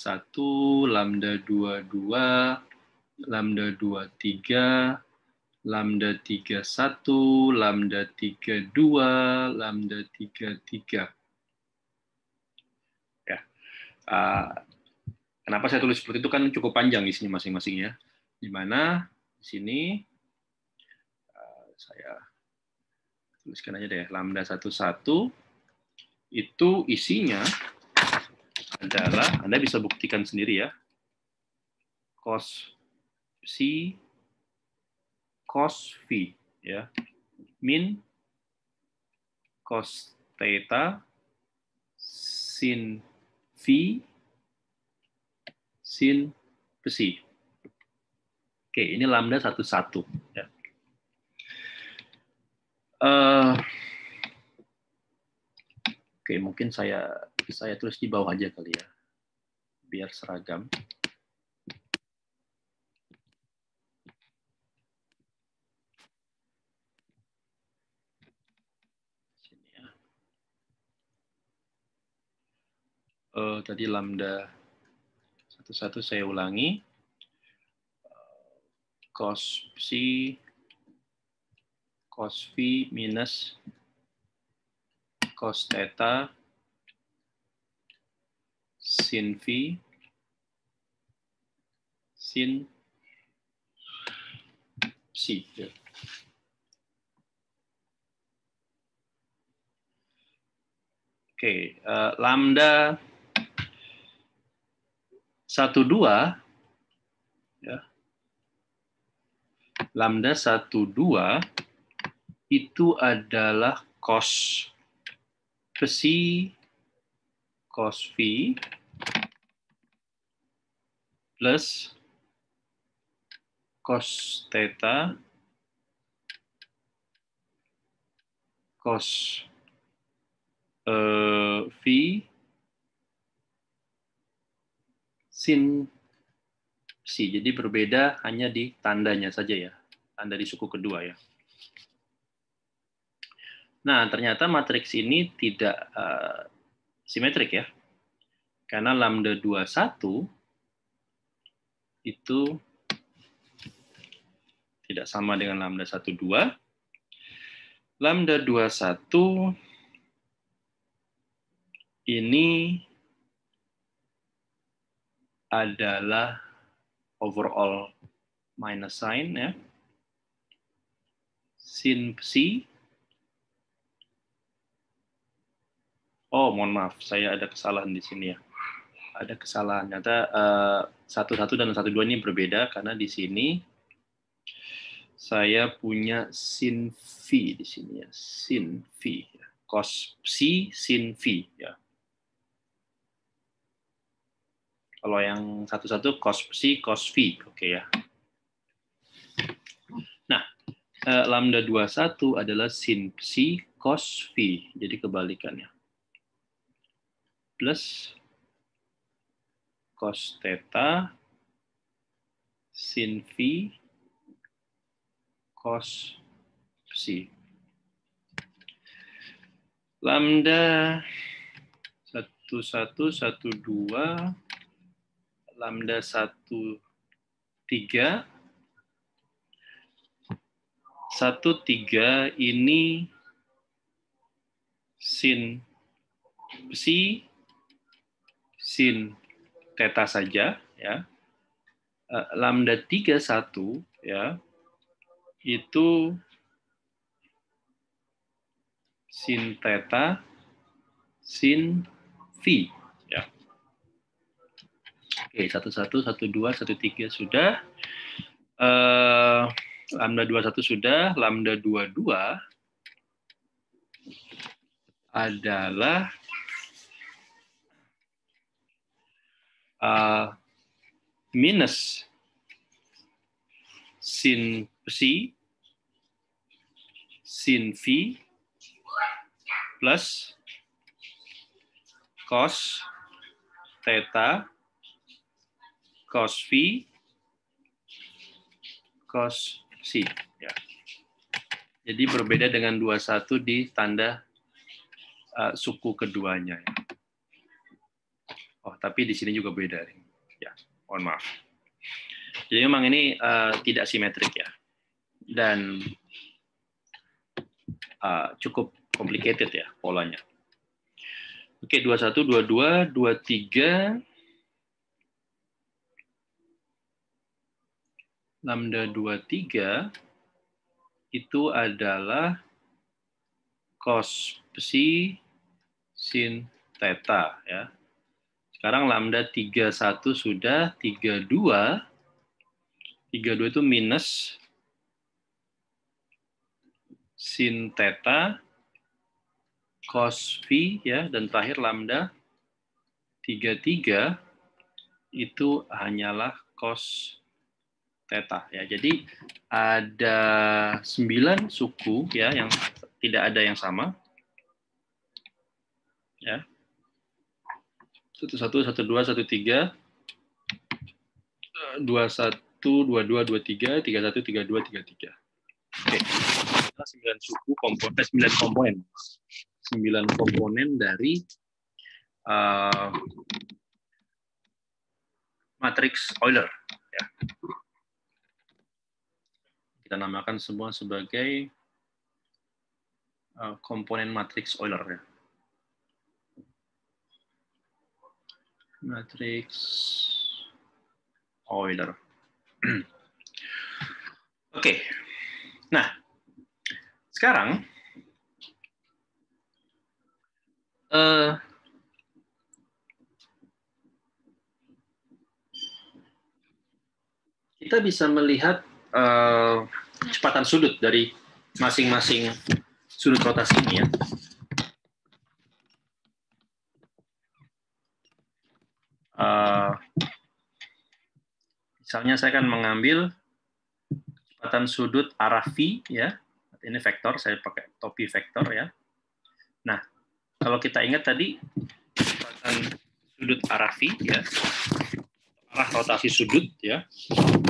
lambda 22, lambda 23, lambda 31, lambda 32, lambda 33. Ya. Uh, kenapa saya tulis seperti itu kan cukup panjang isinya masing-masing ya. Di mana di sini uh, saya tuliskan aja deh lambda 11 itu isinya adalah Anda bisa buktikan sendiri ya. Cos c cos v ya. Min cos theta sin v sin psi. Oke, ini lambda satu satu. Ya. Uh, Oke, mungkin saya saya tulis di bawah aja kali ya, biar seragam. Sini ya. Eh, tadi lambda satu-satu saya ulangi. Eh, cos psi cos phi minus cos theta sin V, sin C. Ya. Oke, okay, uh, lambda 1 2 ya. Lambda 1 2 itu adalah cos psi cos phi plus cos theta cos uh, eh, phi sin psi. Jadi berbeda hanya di tandanya saja ya. Tanda di suku kedua ya. Nah, ternyata matriks ini tidak uh, simetrik ya. Karena lambda 21 itu tidak sama dengan lambda 12. Lambda 21 ini adalah overall minus sign ya. Sin psi. Oh, mohon maaf, saya ada kesalahan di sini ya ada kesalahan nyata eh, satu satu dan satu dua ini berbeda karena di sini saya punya sin v di sini ya sin v ya. cos c sin v ya kalau yang satu satu cos c cos v oke okay, ya nah uh, lambda satu adalah sin c cos v jadi kebalikannya plus cos theta sin phi cos psi. Lambda 1112 lambda 13 13 ini sin psi sin teta saja ya eh, lambda 31 ya itu sin Teta, sin V, ya. Oke, satu dua satu tiga sudah. Uh, lambda 21 sudah, lambda dua 22 adalah uh, minus sin psi sin phi plus cos theta cos phi cos psi ya. Jadi berbeda dengan 21 di tanda uh, suku keduanya. Ya. Oh, tapi di sini juga beda. Ya, mohon maaf. Jadi memang ini uh, tidak simetrik ya, dan uh, cukup complicated ya polanya. Oke, okay, 21, 22, 23, lambda 23 itu adalah cos psi sin theta ya sekarang lambda 31 sudah, 32. 32 itu minus sin theta cos phi ya dan terakhir lambda 33 itu hanyalah cos theta ya. Jadi ada 9 suku ya yang tidak ada yang sama. Ya satu satu satu dua satu tiga eh, dua satu dua dua dua tiga tiga satu tiga dua tiga tiga oke sembilan suku komponen eh, sembilan komponen sembilan komponen dari uh, eh, matriks Euler ya kita namakan semua sebagai uh, komponen matriks Euler ya matrix Euler. Oh, iya, Oke. Okay. Nah, sekarang uh, kita bisa melihat uh, kecepatan sudut dari masing-masing sudut rotasi ini ya. Eh, misalnya saya akan mengambil kecepatan sudut arah V ya. Ini vektor, saya pakai topi vektor ya. Nah, kalau kita ingat tadi kecepatan sudut arah V ya. Arah rotasi sudut ya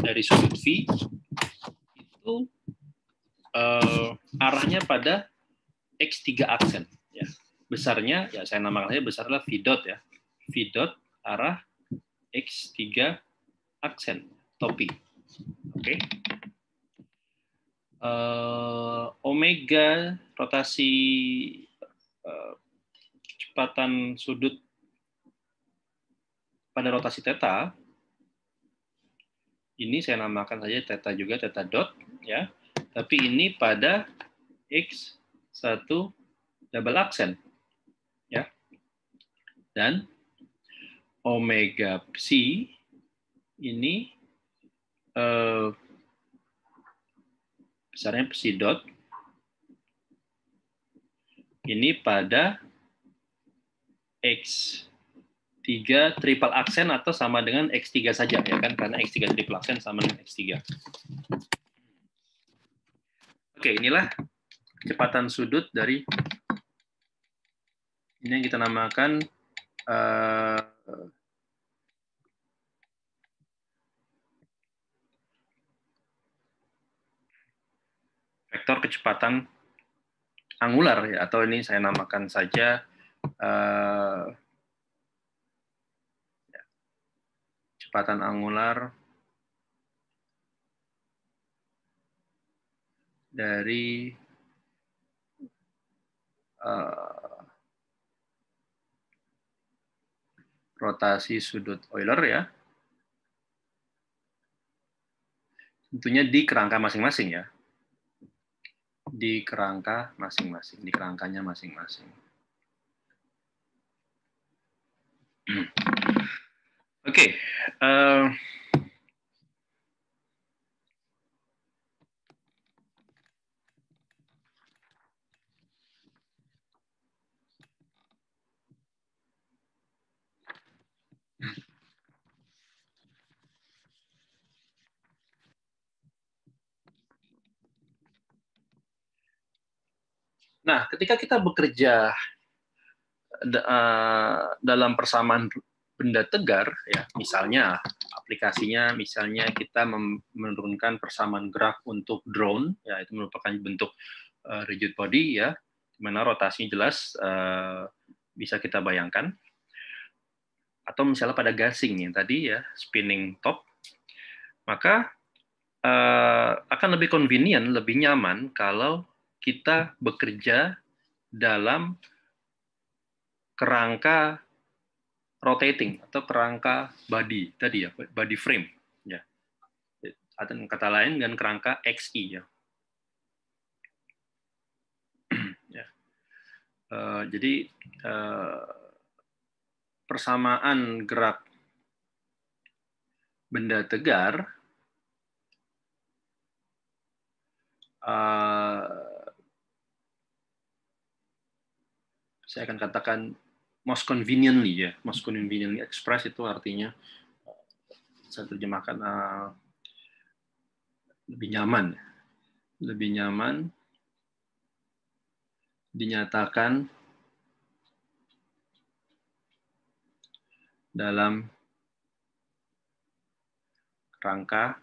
dari sudut V itu uh, arahnya pada X3 aksen ya. Besarnya ya saya namakan saja besarlah V dot ya. V dot arah X3 aksen, topi. Oke. Okay. Uh, eh, omega rotasi uh, kecepatan sudut pada rotasi theta ini saya namakan saja theta juga theta dot ya tapi ini pada x1 double aksen ya dan omega psi ini eh, besarnya psi dot ini pada x tiga triple aksen atau sama dengan x tiga saja ya kan karena x tiga triple aksen sama dengan x tiga. Oke, inilah kecepatan sudut dari ini yang kita namakan uh, vektor kecepatan angular ya, atau ini saya namakan saja uh, kecepatan angular dari uh, rotasi sudut Euler ya. Tentunya di kerangka masing-masing ya. Di kerangka masing-masing, di kerangkanya masing-masing. Hmm. Oke, okay. uh, eh, Nah, ketika kita bekerja uh, dalam persamaan benda tegar, ya misalnya aplikasinya, misalnya kita menurunkan persamaan gerak untuk drone, ya itu merupakan bentuk uh, rigid body, ya, mana rotasinya jelas uh, bisa kita bayangkan. Atau misalnya pada gasing yang tadi ya, spinning top, maka uh, akan lebih convenient, lebih nyaman kalau kita bekerja dalam kerangka rotating atau kerangka body tadi ya body frame ya atau kata lain dengan kerangka XI e ya. Uh, jadi uh, persamaan gerak benda tegar uh, saya akan katakan most conveniently ya, most conveniently express itu artinya eh, saya terjemahkan uh, lebih nyaman, lebih nyaman dinyatakan dalam kerangka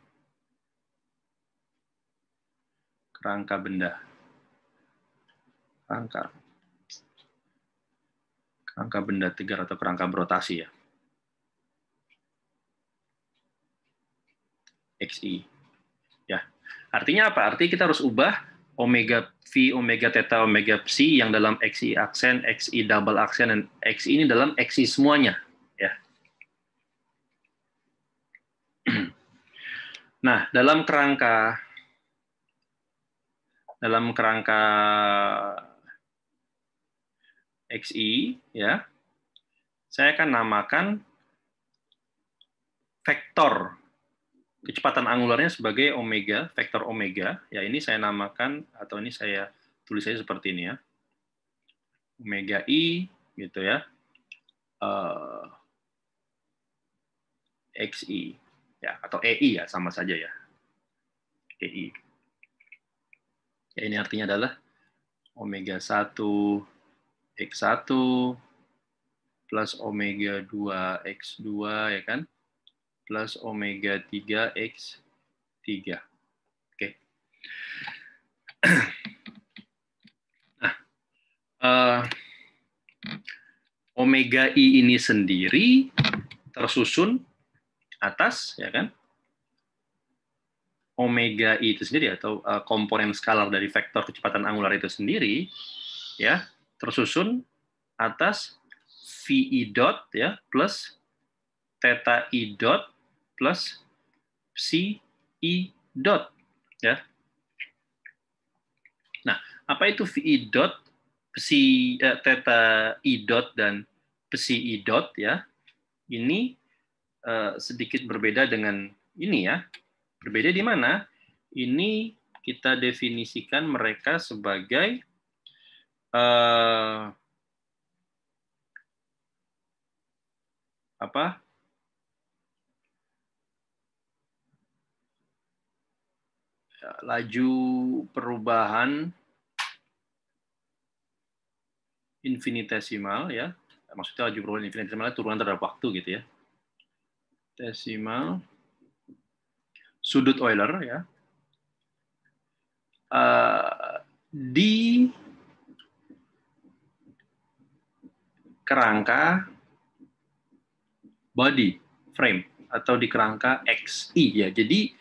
kerangka benda. Kerangka kerangka benda tegar atau kerangka berotasi ya. XI. Ya. Artinya apa? Artinya kita harus ubah omega v omega theta, omega psi yang dalam XI aksen, XI double aksen dan XI ini dalam XI semuanya, ya. Nah, dalam kerangka dalam kerangka xi ya. Saya akan namakan vektor kecepatan angularnya sebagai omega, vektor omega. Ya, ini saya namakan atau ini saya tulis saja seperti ini ya. Omega i gitu ya. Uh, eh, xi ya atau ei ya sama saja ya. ei. Ya, e ini artinya adalah omega 1 X1 plus omega 2 X2 ya kan? Plus omega 3 X3. Oke. Okay. Nah, uh, omega I ini sendiri tersusun atas ya kan? Omega I itu sendiri atau uh, komponen skalar dari vektor kecepatan angular itu sendiri ya tersusun atas VI dot ya plus theta I dot plus psi I dot ya. Nah, apa itu VI dot psi eh, theta I dot dan psi I dot ya? Ini eh, sedikit berbeda dengan ini ya. Berbeda di mana? Ini kita definisikan mereka sebagai Eh, apa ya, laju perubahan infinitesimal ya maksudnya laju perubahan infinitesimal turunan terhadap waktu gitu ya desimal sudut Euler ya uh, di kerangka body frame atau di kerangka XI ya. Jadi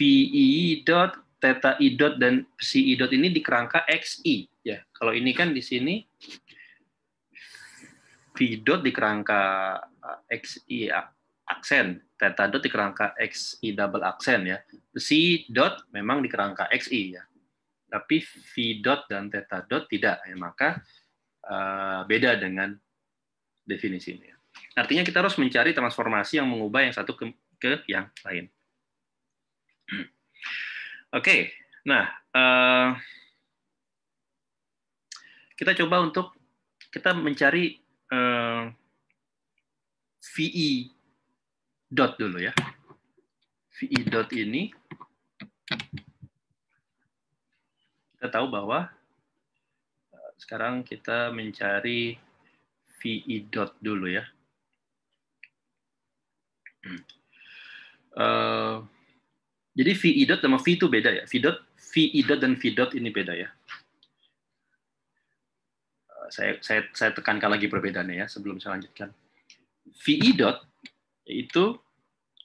VI dot theta I dot dan psi I dot ini di kerangka XI ya. Kalau ini kan di sini V dot di kerangka eh, XI aksen, theta dot di kerangka XI double aksen ya. Psi dot memang di kerangka XI ya. Tapi V dot dan theta dot tidak ya. Maka eh, beda dengan definisinya. Artinya kita harus mencari transformasi yang mengubah yang satu ke, ke yang lain. Oke, okay. nah uh, kita coba untuk kita mencari uh, eh, VE dot dulu ya. VE dot ini kita tahu bahwa eh, sekarang kita mencari VI dot dulu ya. Uh, jadi VI dot sama V itu beda ya. vi dot, VI dot dan vi dot ini beda ya. Eh, saya, saya, saya tekankan lagi perbedaannya ya sebelum saya lanjutkan. VI dot itu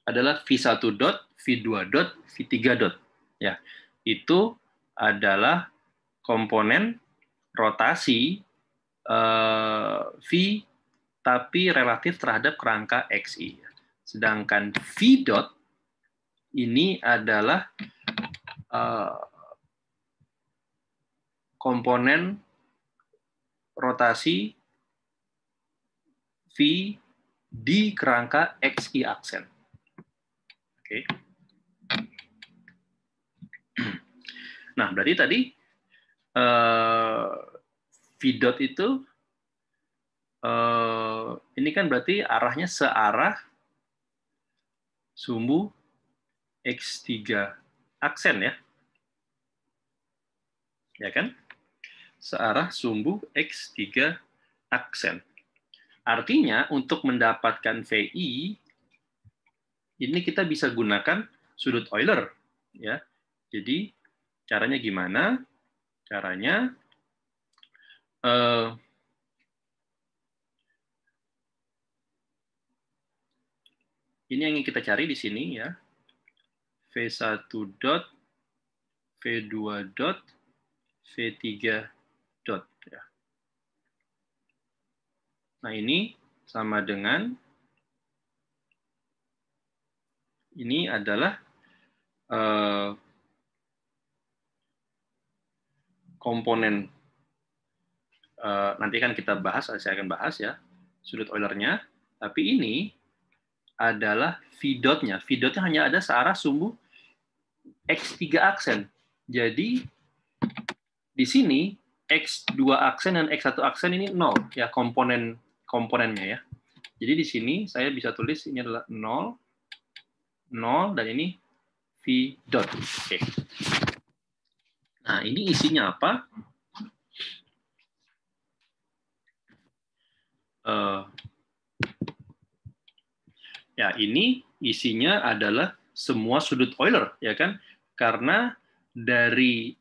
adalah V1 dot, V2 dot, V3 dot. Ya, itu adalah komponen rotasi Eh, v tapi relatif terhadap kerangka XI. Sedangkan V dot ini adalah eh, komponen rotasi V di kerangka XI aksen. Oke. Okay. Nah, berarti tadi eh, V dot itu uh, ini kan berarti arahnya searah sumbu X3 aksen ya. Ya kan? Searah sumbu X3 aksen. Artinya untuk mendapatkan VI ini kita bisa gunakan sudut Euler ya. Jadi caranya gimana? Caranya uh, ini yang ingin kita cari di sini ya. V1 dot, V2 dot, V3 dot. Ya. Nah ini sama dengan ini adalah uh, komponen Eh, nanti kan kita bahas, saya akan bahas ya, sudut Eulernya. Tapi ini adalah V dotnya. V dotnya hanya ada searah sumbu X3 aksen. Jadi di sini X2 aksen dan X1 aksen ini nol ya komponen komponennya ya. Jadi di sini saya bisa tulis ini adalah nol nol dan ini V dot. Oke. Nah, ini isinya apa? Eh, ya ini isinya adalah semua sudut Euler ya kan karena dari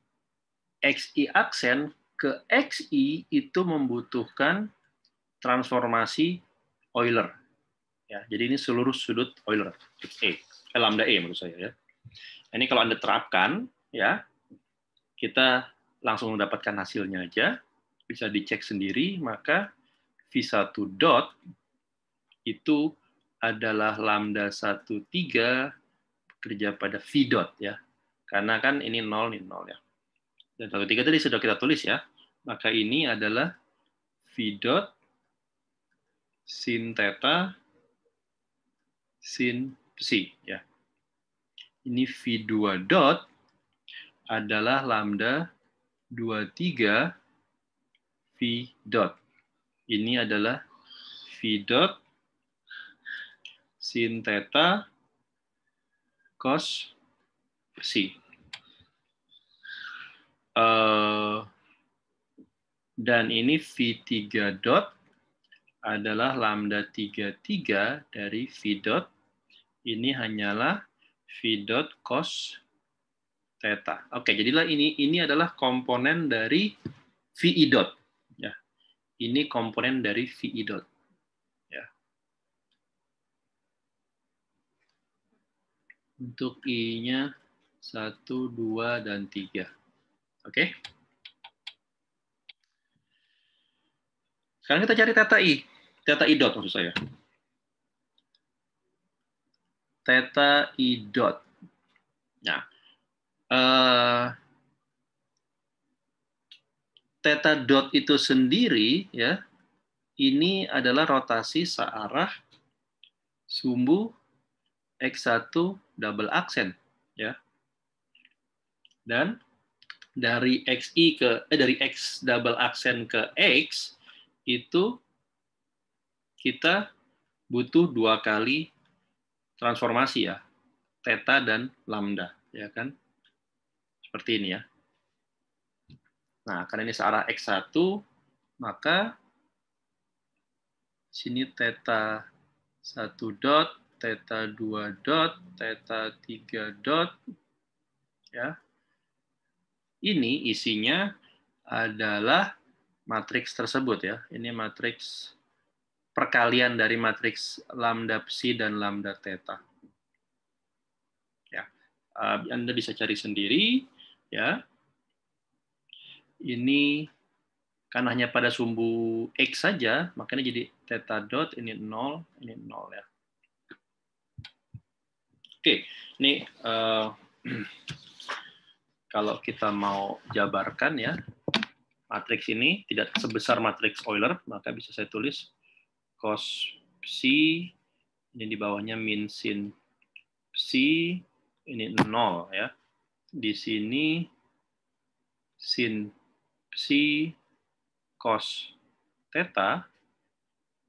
xi aksen ke xi itu membutuhkan transformasi Euler ya jadi ini seluruh sudut Euler xe eh, lambda e menurut saya ya ini kalau anda terapkan ya kita langsung mendapatkan hasilnya aja bisa dicek sendiri maka V1 dot itu adalah lambda 13 bekerja pada V dot ya. Karena kan ini 0 ini 0 ya. Dan 13 tadi sudah kita tulis ya. Maka ini adalah V dot sin theta sin psi ya. Ini V2 dot adalah lambda 23 V dot ini adalah V dot sin theta cos C. Uh, eh, dan ini V3 dot adalah lambda 33 dari V dot. Ini hanyalah V dot cos theta. Oke, jadilah ini ini adalah komponen dari VI dot. Ini komponen dari VI dot. Ya. Untuk I-nya 1, 2, dan 3. Oke. Okay? Sekarang kita cari teta I. Teta I dot maksud saya. Teta I dot. Nah, uh, theta dot itu sendiri ya ini adalah rotasi searah sumbu X1 double aksen ya. Dan dari XI ke eh, dari X double aksen ke X itu kita butuh dua kali transformasi ya, teta dan lambda ya kan. Seperti ini ya. Nah, karena ini searah X1, maka sini theta 1 dot, theta 2 dot, theta 3 dot. ya Ini isinya adalah matriks tersebut ya. Ini matriks perkalian dari matriks lambda psi dan lambda theta. Ya. Ehm, Anda bisa cari sendiri ya ini kan hanya pada sumbu X saja, makanya jadi theta dot ini nol ini nol ya. Oke, ini uh, kalau kita mau jabarkan ya, matriks ini tidak sebesar matriks Euler, maka bisa saya tulis cos psi, ini di bawahnya min sin psi, ini nol ya. Di sini sin psi cos theta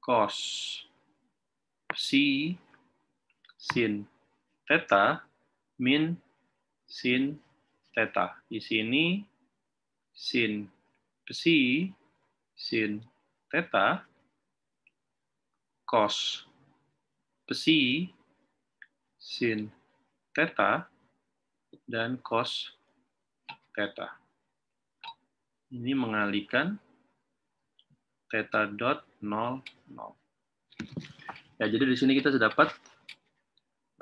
cos psi sin theta min sin theta. Di sini sin psi sin theta cos psi sin theta dan cos theta ini mengalihkan theta dot 0, 0. Ya, jadi di sini kita sudah dapat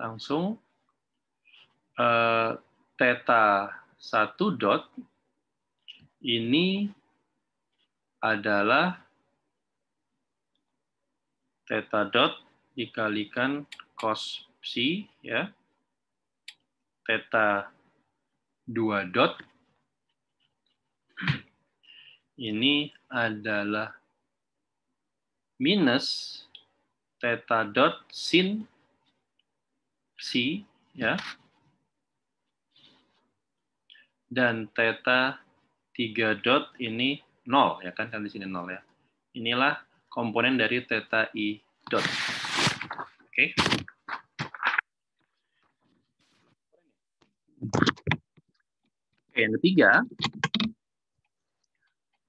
langsung uh, eh, theta 1 dot ini adalah theta dot dikalikan cos psi ya. Theta 2 dot ini adalah minus theta dot sin psi ya dan theta 3 dot ini nol, ya kan kan di sini nol ya. Inilah komponen dari theta i dot. Oke. Okay. Oke, yang ketiga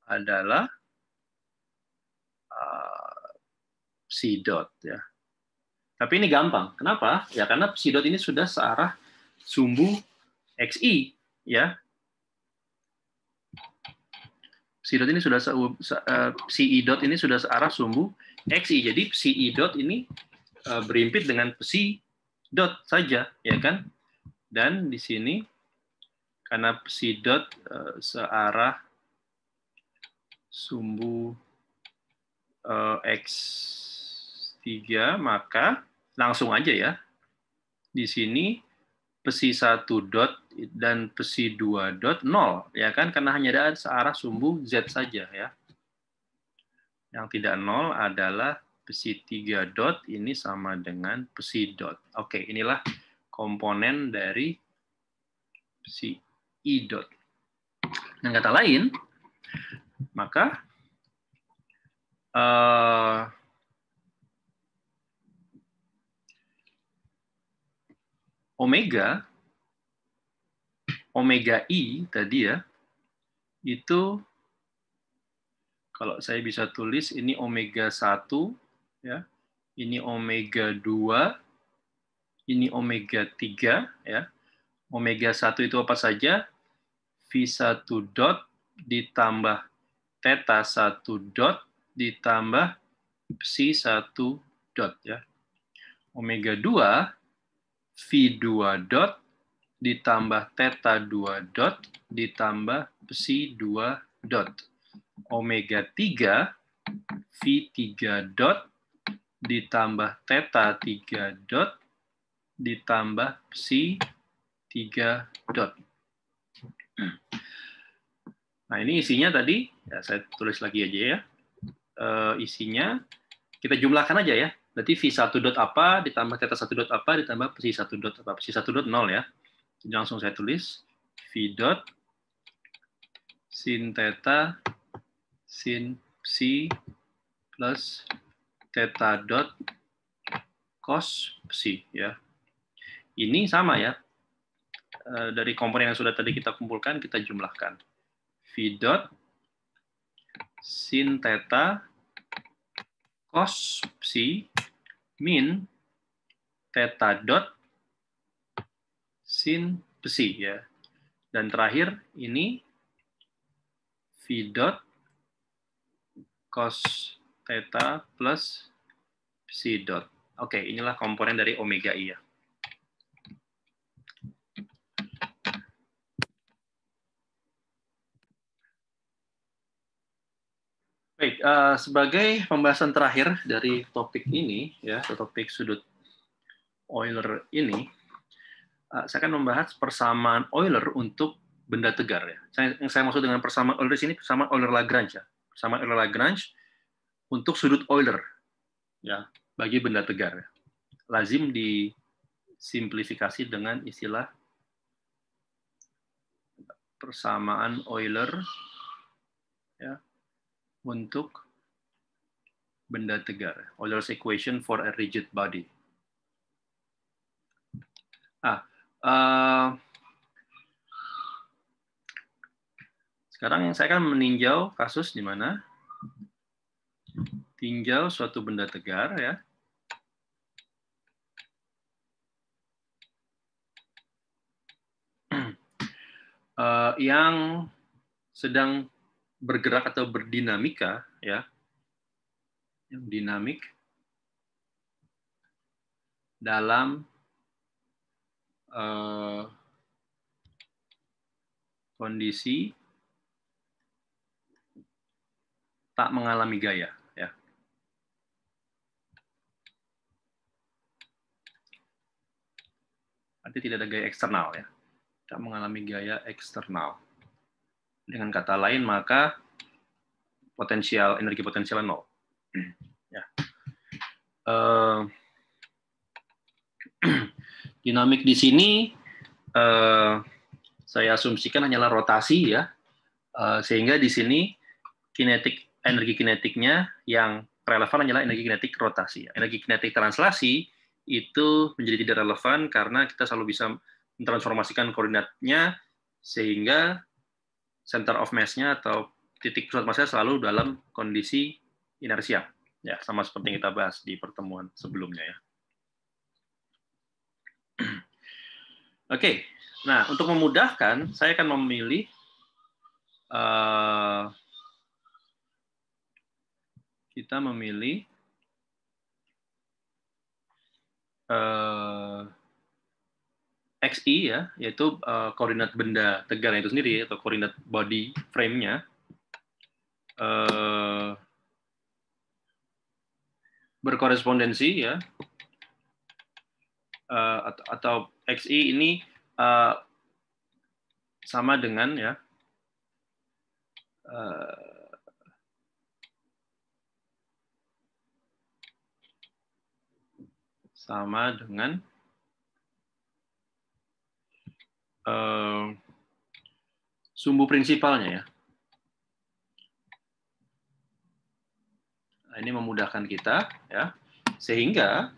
adalah uh, dot ya. Tapi ini gampang. Kenapa? Ya karena c dot ini sudah searah sumbu XI ya. dot ini sudah se, uh, dot ini sudah searah sumbu XI. Jadi c dot ini uh, berimpit dengan c dot saja ya kan. Dan di sini karena c dot uh, searah sumbu eh, X3, maka langsung aja ya. Di sini psi 1 dot dan psi 2 dot 0, ya kan? Karena hanya ada searah sumbu Z saja ya. Yang tidak 0 adalah psi 3 dot ini sama dengan psi dot. Oke, inilah komponen dari psi i dot. Dengan kata lain, maka uh, omega omega i tadi ya itu kalau saya bisa tulis ini omega 1 ya ini omega 2 ini omega 3 ya omega 1 itu apa saja V1 dot ditambah theta 1 dot ditambah psi 1 dot ya. Omega 2 v 2 dot ditambah theta 2 dot ditambah psi 2 dot. Omega 3 v 3 dot ditambah theta 3 dot ditambah psi 3 dot. Nah, ini isinya tadi, ya saya tulis lagi aja ya. E, isinya, kita jumlahkan aja ya. Berarti V1 dot apa, ditambah theta 1 dot apa, ditambah psi 1 dot apa. Psi 1 dot 0 ya. Jadi langsung saya tulis V dot sin theta sin psi plus theta dot cos psi ya. Ini sama ya. E, dari komponen yang sudah tadi kita kumpulkan, kita jumlahkan. V dot sin theta cos psi min theta dot sin psi ya. Dan terakhir ini V dot cos theta plus psi dot. Oke, inilah komponen dari omega I ya. Baik, uh, sebagai pembahasan terakhir dari topik ini, ya, topik sudut Euler ini, uh, saya akan membahas persamaan Euler untuk benda tegar. Ya. Saya, yang saya maksud dengan persamaan Euler di sini, persamaan Euler Lagrange, ya. persamaan Euler Lagrange untuk sudut Euler, ya, bagi benda tegar. Ya. Lazim disimplifikasi dengan istilah persamaan Euler untuk benda tegar. Euler's equation for a rigid body. Ah, uh, sekarang saya akan meninjau kasus di mana tinjau suatu benda tegar ya. Uh, yang sedang bergerak atau berdinamika ya yang dinamik dalam uh, kondisi tak mengalami gaya ya artinya tidak ada gaya eksternal ya tak mengalami gaya eksternal dengan kata lain, maka potensial energi potensialnya nol. Ya. Eh, dinamik di sini eh, saya asumsikan hanyalah rotasi ya, eh, sehingga di sini kinetik energi kinetiknya yang relevan hanyalah energi kinetik rotasi. Ya. Energi kinetik translasi itu menjadi tidak relevan karena kita selalu bisa mentransformasikan koordinatnya sehingga center of mass-nya atau titik pusat massa selalu dalam kondisi inersia. Ya, sama seperti yang kita bahas di pertemuan sebelumnya ya. Oke, okay. nah untuk memudahkan, saya akan memilih uh, kita memilih uh, XI ya, yaitu uh, koordinat benda tegar itu sendiri atau koordinat body frame-nya. Uh, berkorespondensi ya uh, atau, atau XI ini uh, sama dengan ya uh, sama dengan Eh, sumbu prinsipalnya ya. Nah, ini memudahkan kita ya. Sehingga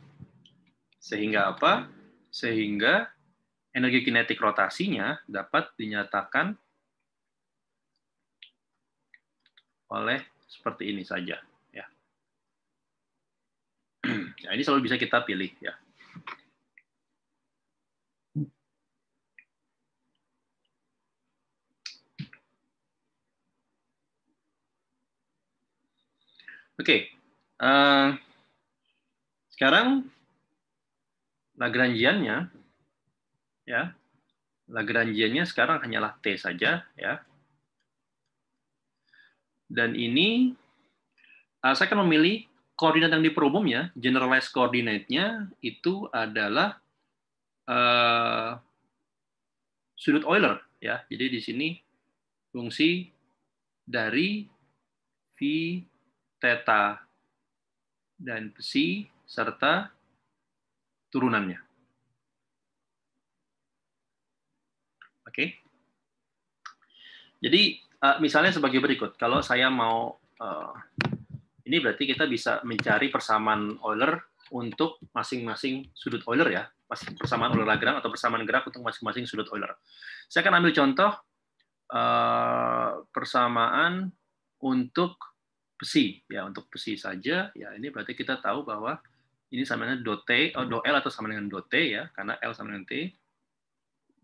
sehingga apa? Sehingga energi kinetik rotasinya dapat dinyatakan oleh seperti ini saja ya. Nah, ini selalu bisa kita pilih ya. Oke, okay. uh, eh, sekarang Lagrangiannya, ya, Lagrangiannya sekarang hanyalah t saja, ya. Dan ini uh, saya akan memilih koordinat yang diperumum ya, generalized koordinatnya itu adalah uh, sudut Euler ya. Jadi di sini fungsi dari v teta, dan psi, serta turunannya. Oke. Jadi eh, misalnya sebagai berikut, kalau saya mau eh, ini berarti kita bisa mencari persamaan Euler untuk masing-masing sudut Euler ya, persamaan Euler Lagrange atau persamaan gerak untuk masing-masing sudut Euler. Saya akan ambil contoh eh, persamaan untuk besi ya untuk besi saja ya ini berarti kita tahu bahwa ini sama dengan dot t oh, do l atau sama dengan dot t ya karena l sama dengan t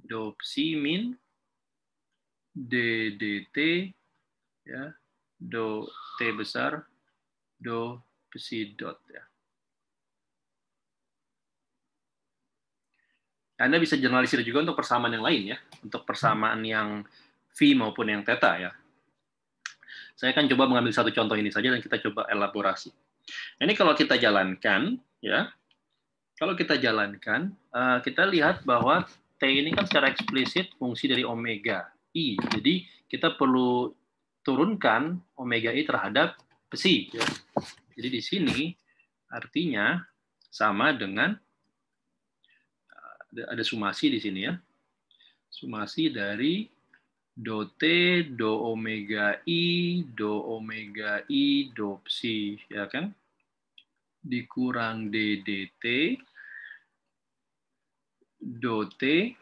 do psi min d dt ya do t besar do psi dot ya Anda bisa generalisir juga untuk persamaan yang lain ya, untuk persamaan yang v maupun yang theta ya. Saya akan coba mengambil satu contoh ini saja dan kita coba elaborasi. Ini kalau kita jalankan, ya, kalau kita jalankan, eh, kita lihat bahwa T ini kan secara eksplisit fungsi dari omega I. Jadi kita perlu turunkan omega I terhadap besi. Ya. Jadi di sini artinya sama dengan eh, ada sumasi di sini ya. Sumasi dari do T, do omega I, do omega I, do psi, ya kan? Dikurang D, DT, do T,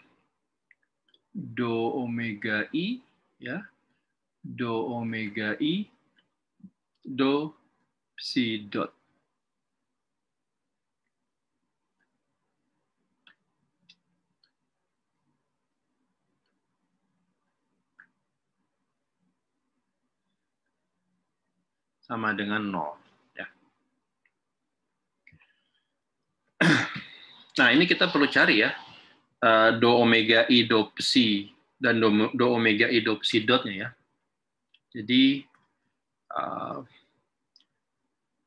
do omega I, ya, do omega I, do psi dot. sama dengan 0. Ya. Nah, ini kita perlu cari ya, eh, do omega i do psi dan do, do omega i do psi dotnya ya. Jadi, eh,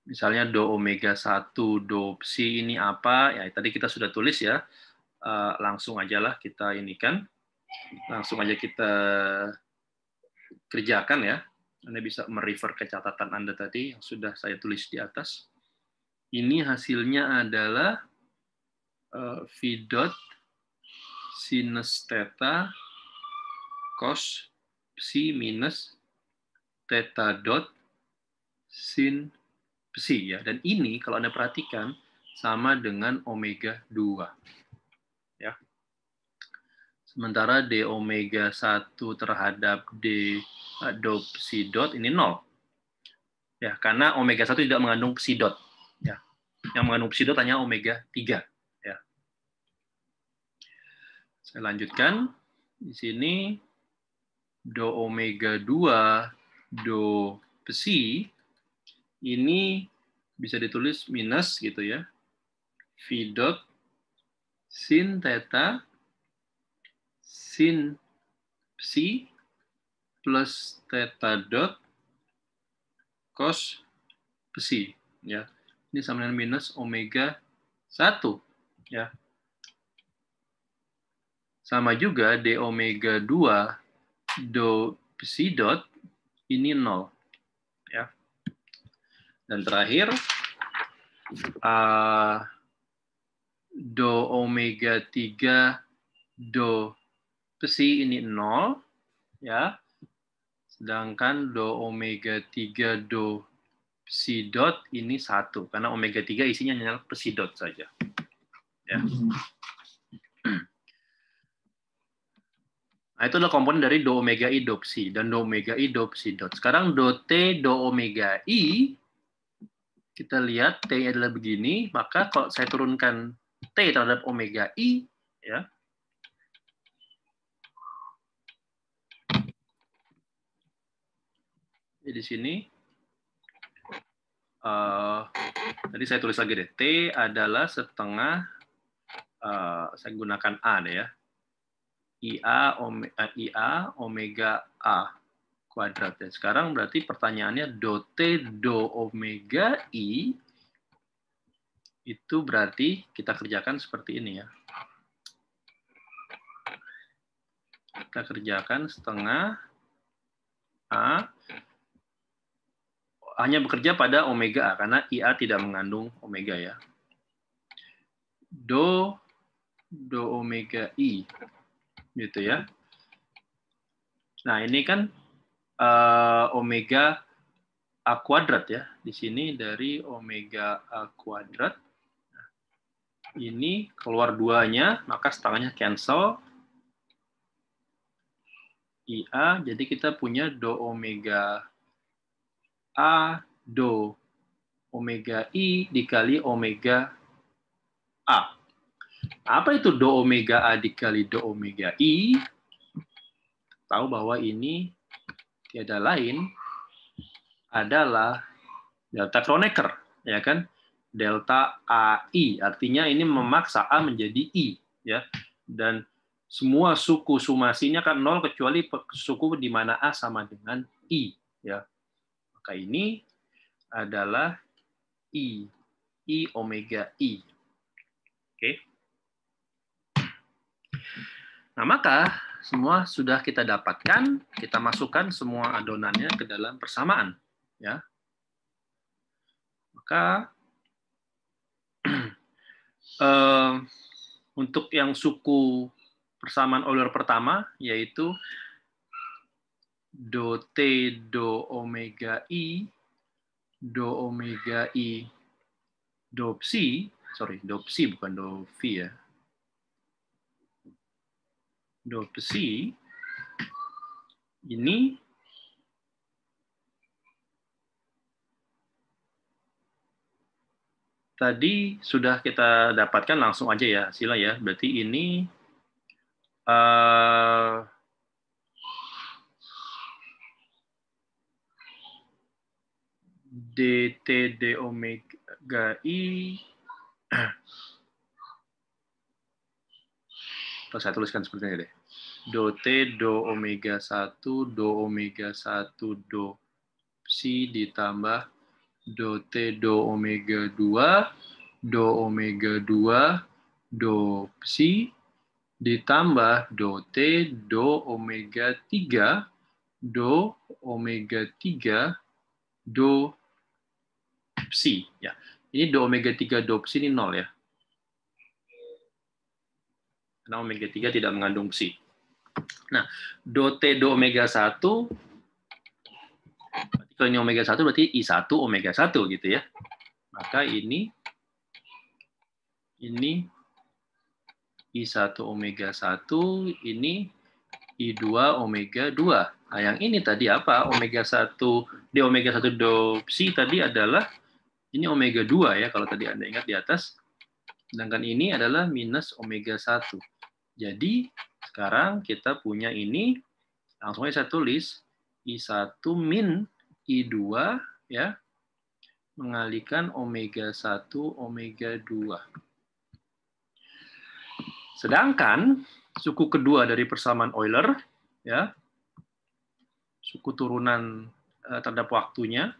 misalnya do omega 1 do psi ini apa, ya tadi kita sudah tulis ya, eh, langsung aja lah kita ini kan, langsung aja kita kerjakan ya. Anda bisa merefer ke catatan Anda tadi yang sudah saya tulis di atas. Ini hasilnya adalah eh, V dot sinus theta cos psi minus theta dot sin psi ya dan ini kalau Anda perhatikan sama dengan omega 2. Sementara D omega 1 terhadap D eh, dop psi dot ini nol. Ya, karena omega 1 tidak mengandung psi dot. Ya. Yang mengandung psi dot hanya omega 3. Ya. Saya lanjutkan. Di sini do omega 2 do psi ini bisa ditulis minus gitu ya. V dot sin theta sin psi plus theta dot cos psi ya. Ini sama dengan minus omega 1 ya. Sama juga d omega 2 do psi dot ini 0 ya. Dan terakhir uh, do omega 3 do besi ini 0 ya. Sedangkan do omega 3 do psi dot ini 1 karena omega 3 isinya hanya psi dot saja. Ya. Nah, itu adalah komponen dari do omega i do psi dan do omega i do psi dot. Sekarang do t do omega i kita lihat t adalah begini, maka kalau saya turunkan t terhadap omega i ya, di sini uh, tadi saya tulis lagi deh. T adalah setengah uh, saya gunakan A deh ya. IA omega, eh, IA omega A kuadrat ya. Sekarang berarti pertanyaannya do T do omega I itu berarti kita kerjakan seperti ini ya. Kita kerjakan setengah A hanya bekerja pada omega a karena IA tidak mengandung omega ya. Do do omega i gitu ya. Nah, ini kan uh, omega a kuadrat ya. Di sini dari omega a kuadrat ini keluar duanya, maka setengahnya cancel. IA, jadi kita punya do omega A do omega I dikali omega A. Apa itu do omega A dikali do omega I? Tahu bahwa ini tiada lain adalah delta Kronecker, ya kan? Delta AI, artinya ini memaksa A menjadi I, ya. Dan semua suku sumasinya kan nol kecuali suku di mana A sama dengan I, ya maka ini adalah I, I omega I. Oke. Nah, maka semua sudah kita dapatkan, kita masukkan semua adonannya ke dalam persamaan, ya. Maka uh, untuk yang suku persamaan Euler pertama yaitu do T do omega I do omega I do psi sorry do psi bukan do phi ya do psi ini tadi sudah kita dapatkan langsung aja ya sila ya berarti ini uh, dt d omega i atau saya tuliskan seperti ini deh. Do T, Do omega 1, Do omega 1, Do psi ditambah Do T, Do omega 2, Do omega 2, Do psi ditambah Do T, Do omega 3, Do omega 3, Do C ya. Ini do omega 3 dopsi ini 0 ya. Karena omega 3 tidak mengandung psi. Nah, do T do omega 1 kalau ini omega 1 berarti I1 omega 1 gitu ya. Maka ini ini I1 omega 1, ini I2 omega 2. Nah, yang ini tadi apa? Omega 1 di omega 1 do psi tadi adalah ini omega 2 ya, kalau tadi Anda ingat di atas. Sedangkan ini adalah minus omega 1. Jadi, sekarang kita punya ini, langsung aja saya tulis, I1 min I2 ya, mengalikan omega 1, omega 2. Sedangkan suku kedua dari persamaan Euler, ya, suku turunan eh, terhadap waktunya,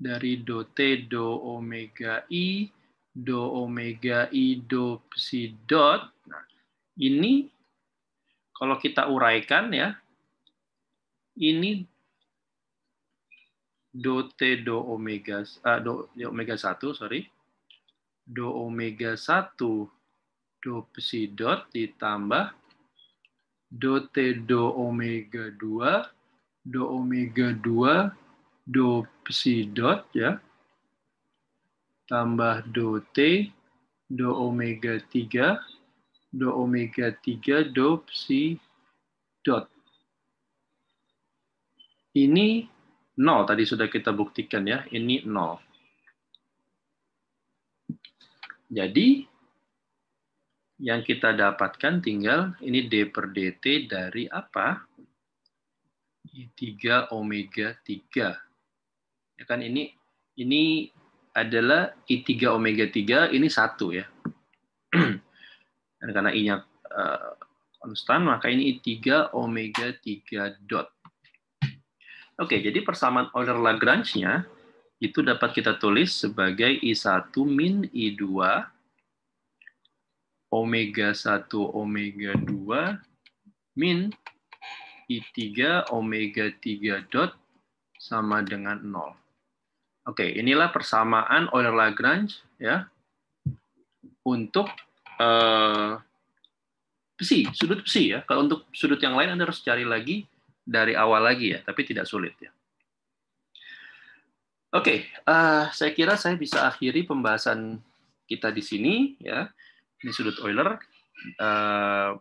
dari do t do omega i do omega i do psi dot. Nah, ini kalau kita uraikan ya, ini do t do omega uh, do, do ya, omega 1 sorry do omega 1 do psi dot ditambah do t do omega 2 do omega 2 do psi dot ya tambah do t do omega 3 do omega 3 do psi dot ini nol tadi sudah kita buktikan ya ini nol jadi yang kita dapatkan tinggal ini D per DT dari apa? 3 omega 3 ya kan ini ini adalah I3 omega 3 ini satu ya. Dan karena I-nya uh, konstan maka ini I3 omega 3 dot. Oke, jadi persamaan Euler Lagrange-nya itu dapat kita tulis sebagai I1 min I2 omega 1 omega 2 min I3 omega 3 dot sama dengan 0. Oke, inilah persamaan Euler Lagrange ya untuk uh, eh, psi, sudut psi ya. Kalau untuk sudut yang lain Anda harus cari lagi dari awal lagi ya, tapi tidak sulit ya. Oke, okay, uh, eh, saya kira saya bisa akhiri pembahasan kita di sini ya di sudut Euler. Uh,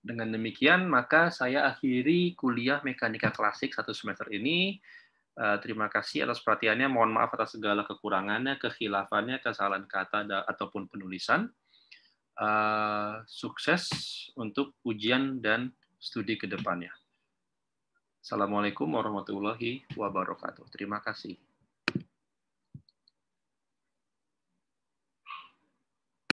dengan demikian maka saya akhiri kuliah mekanika klasik satu semester ini. Eh, terima kasih atas perhatiannya. Mohon maaf atas segala kekurangannya, kekhilafannya, kesalahan kata ataupun penulisan. Uh, sukses untuk ujian dan studi ke depannya. Assalamualaikum warahmatullahi wabarakatuh. Terima kasih.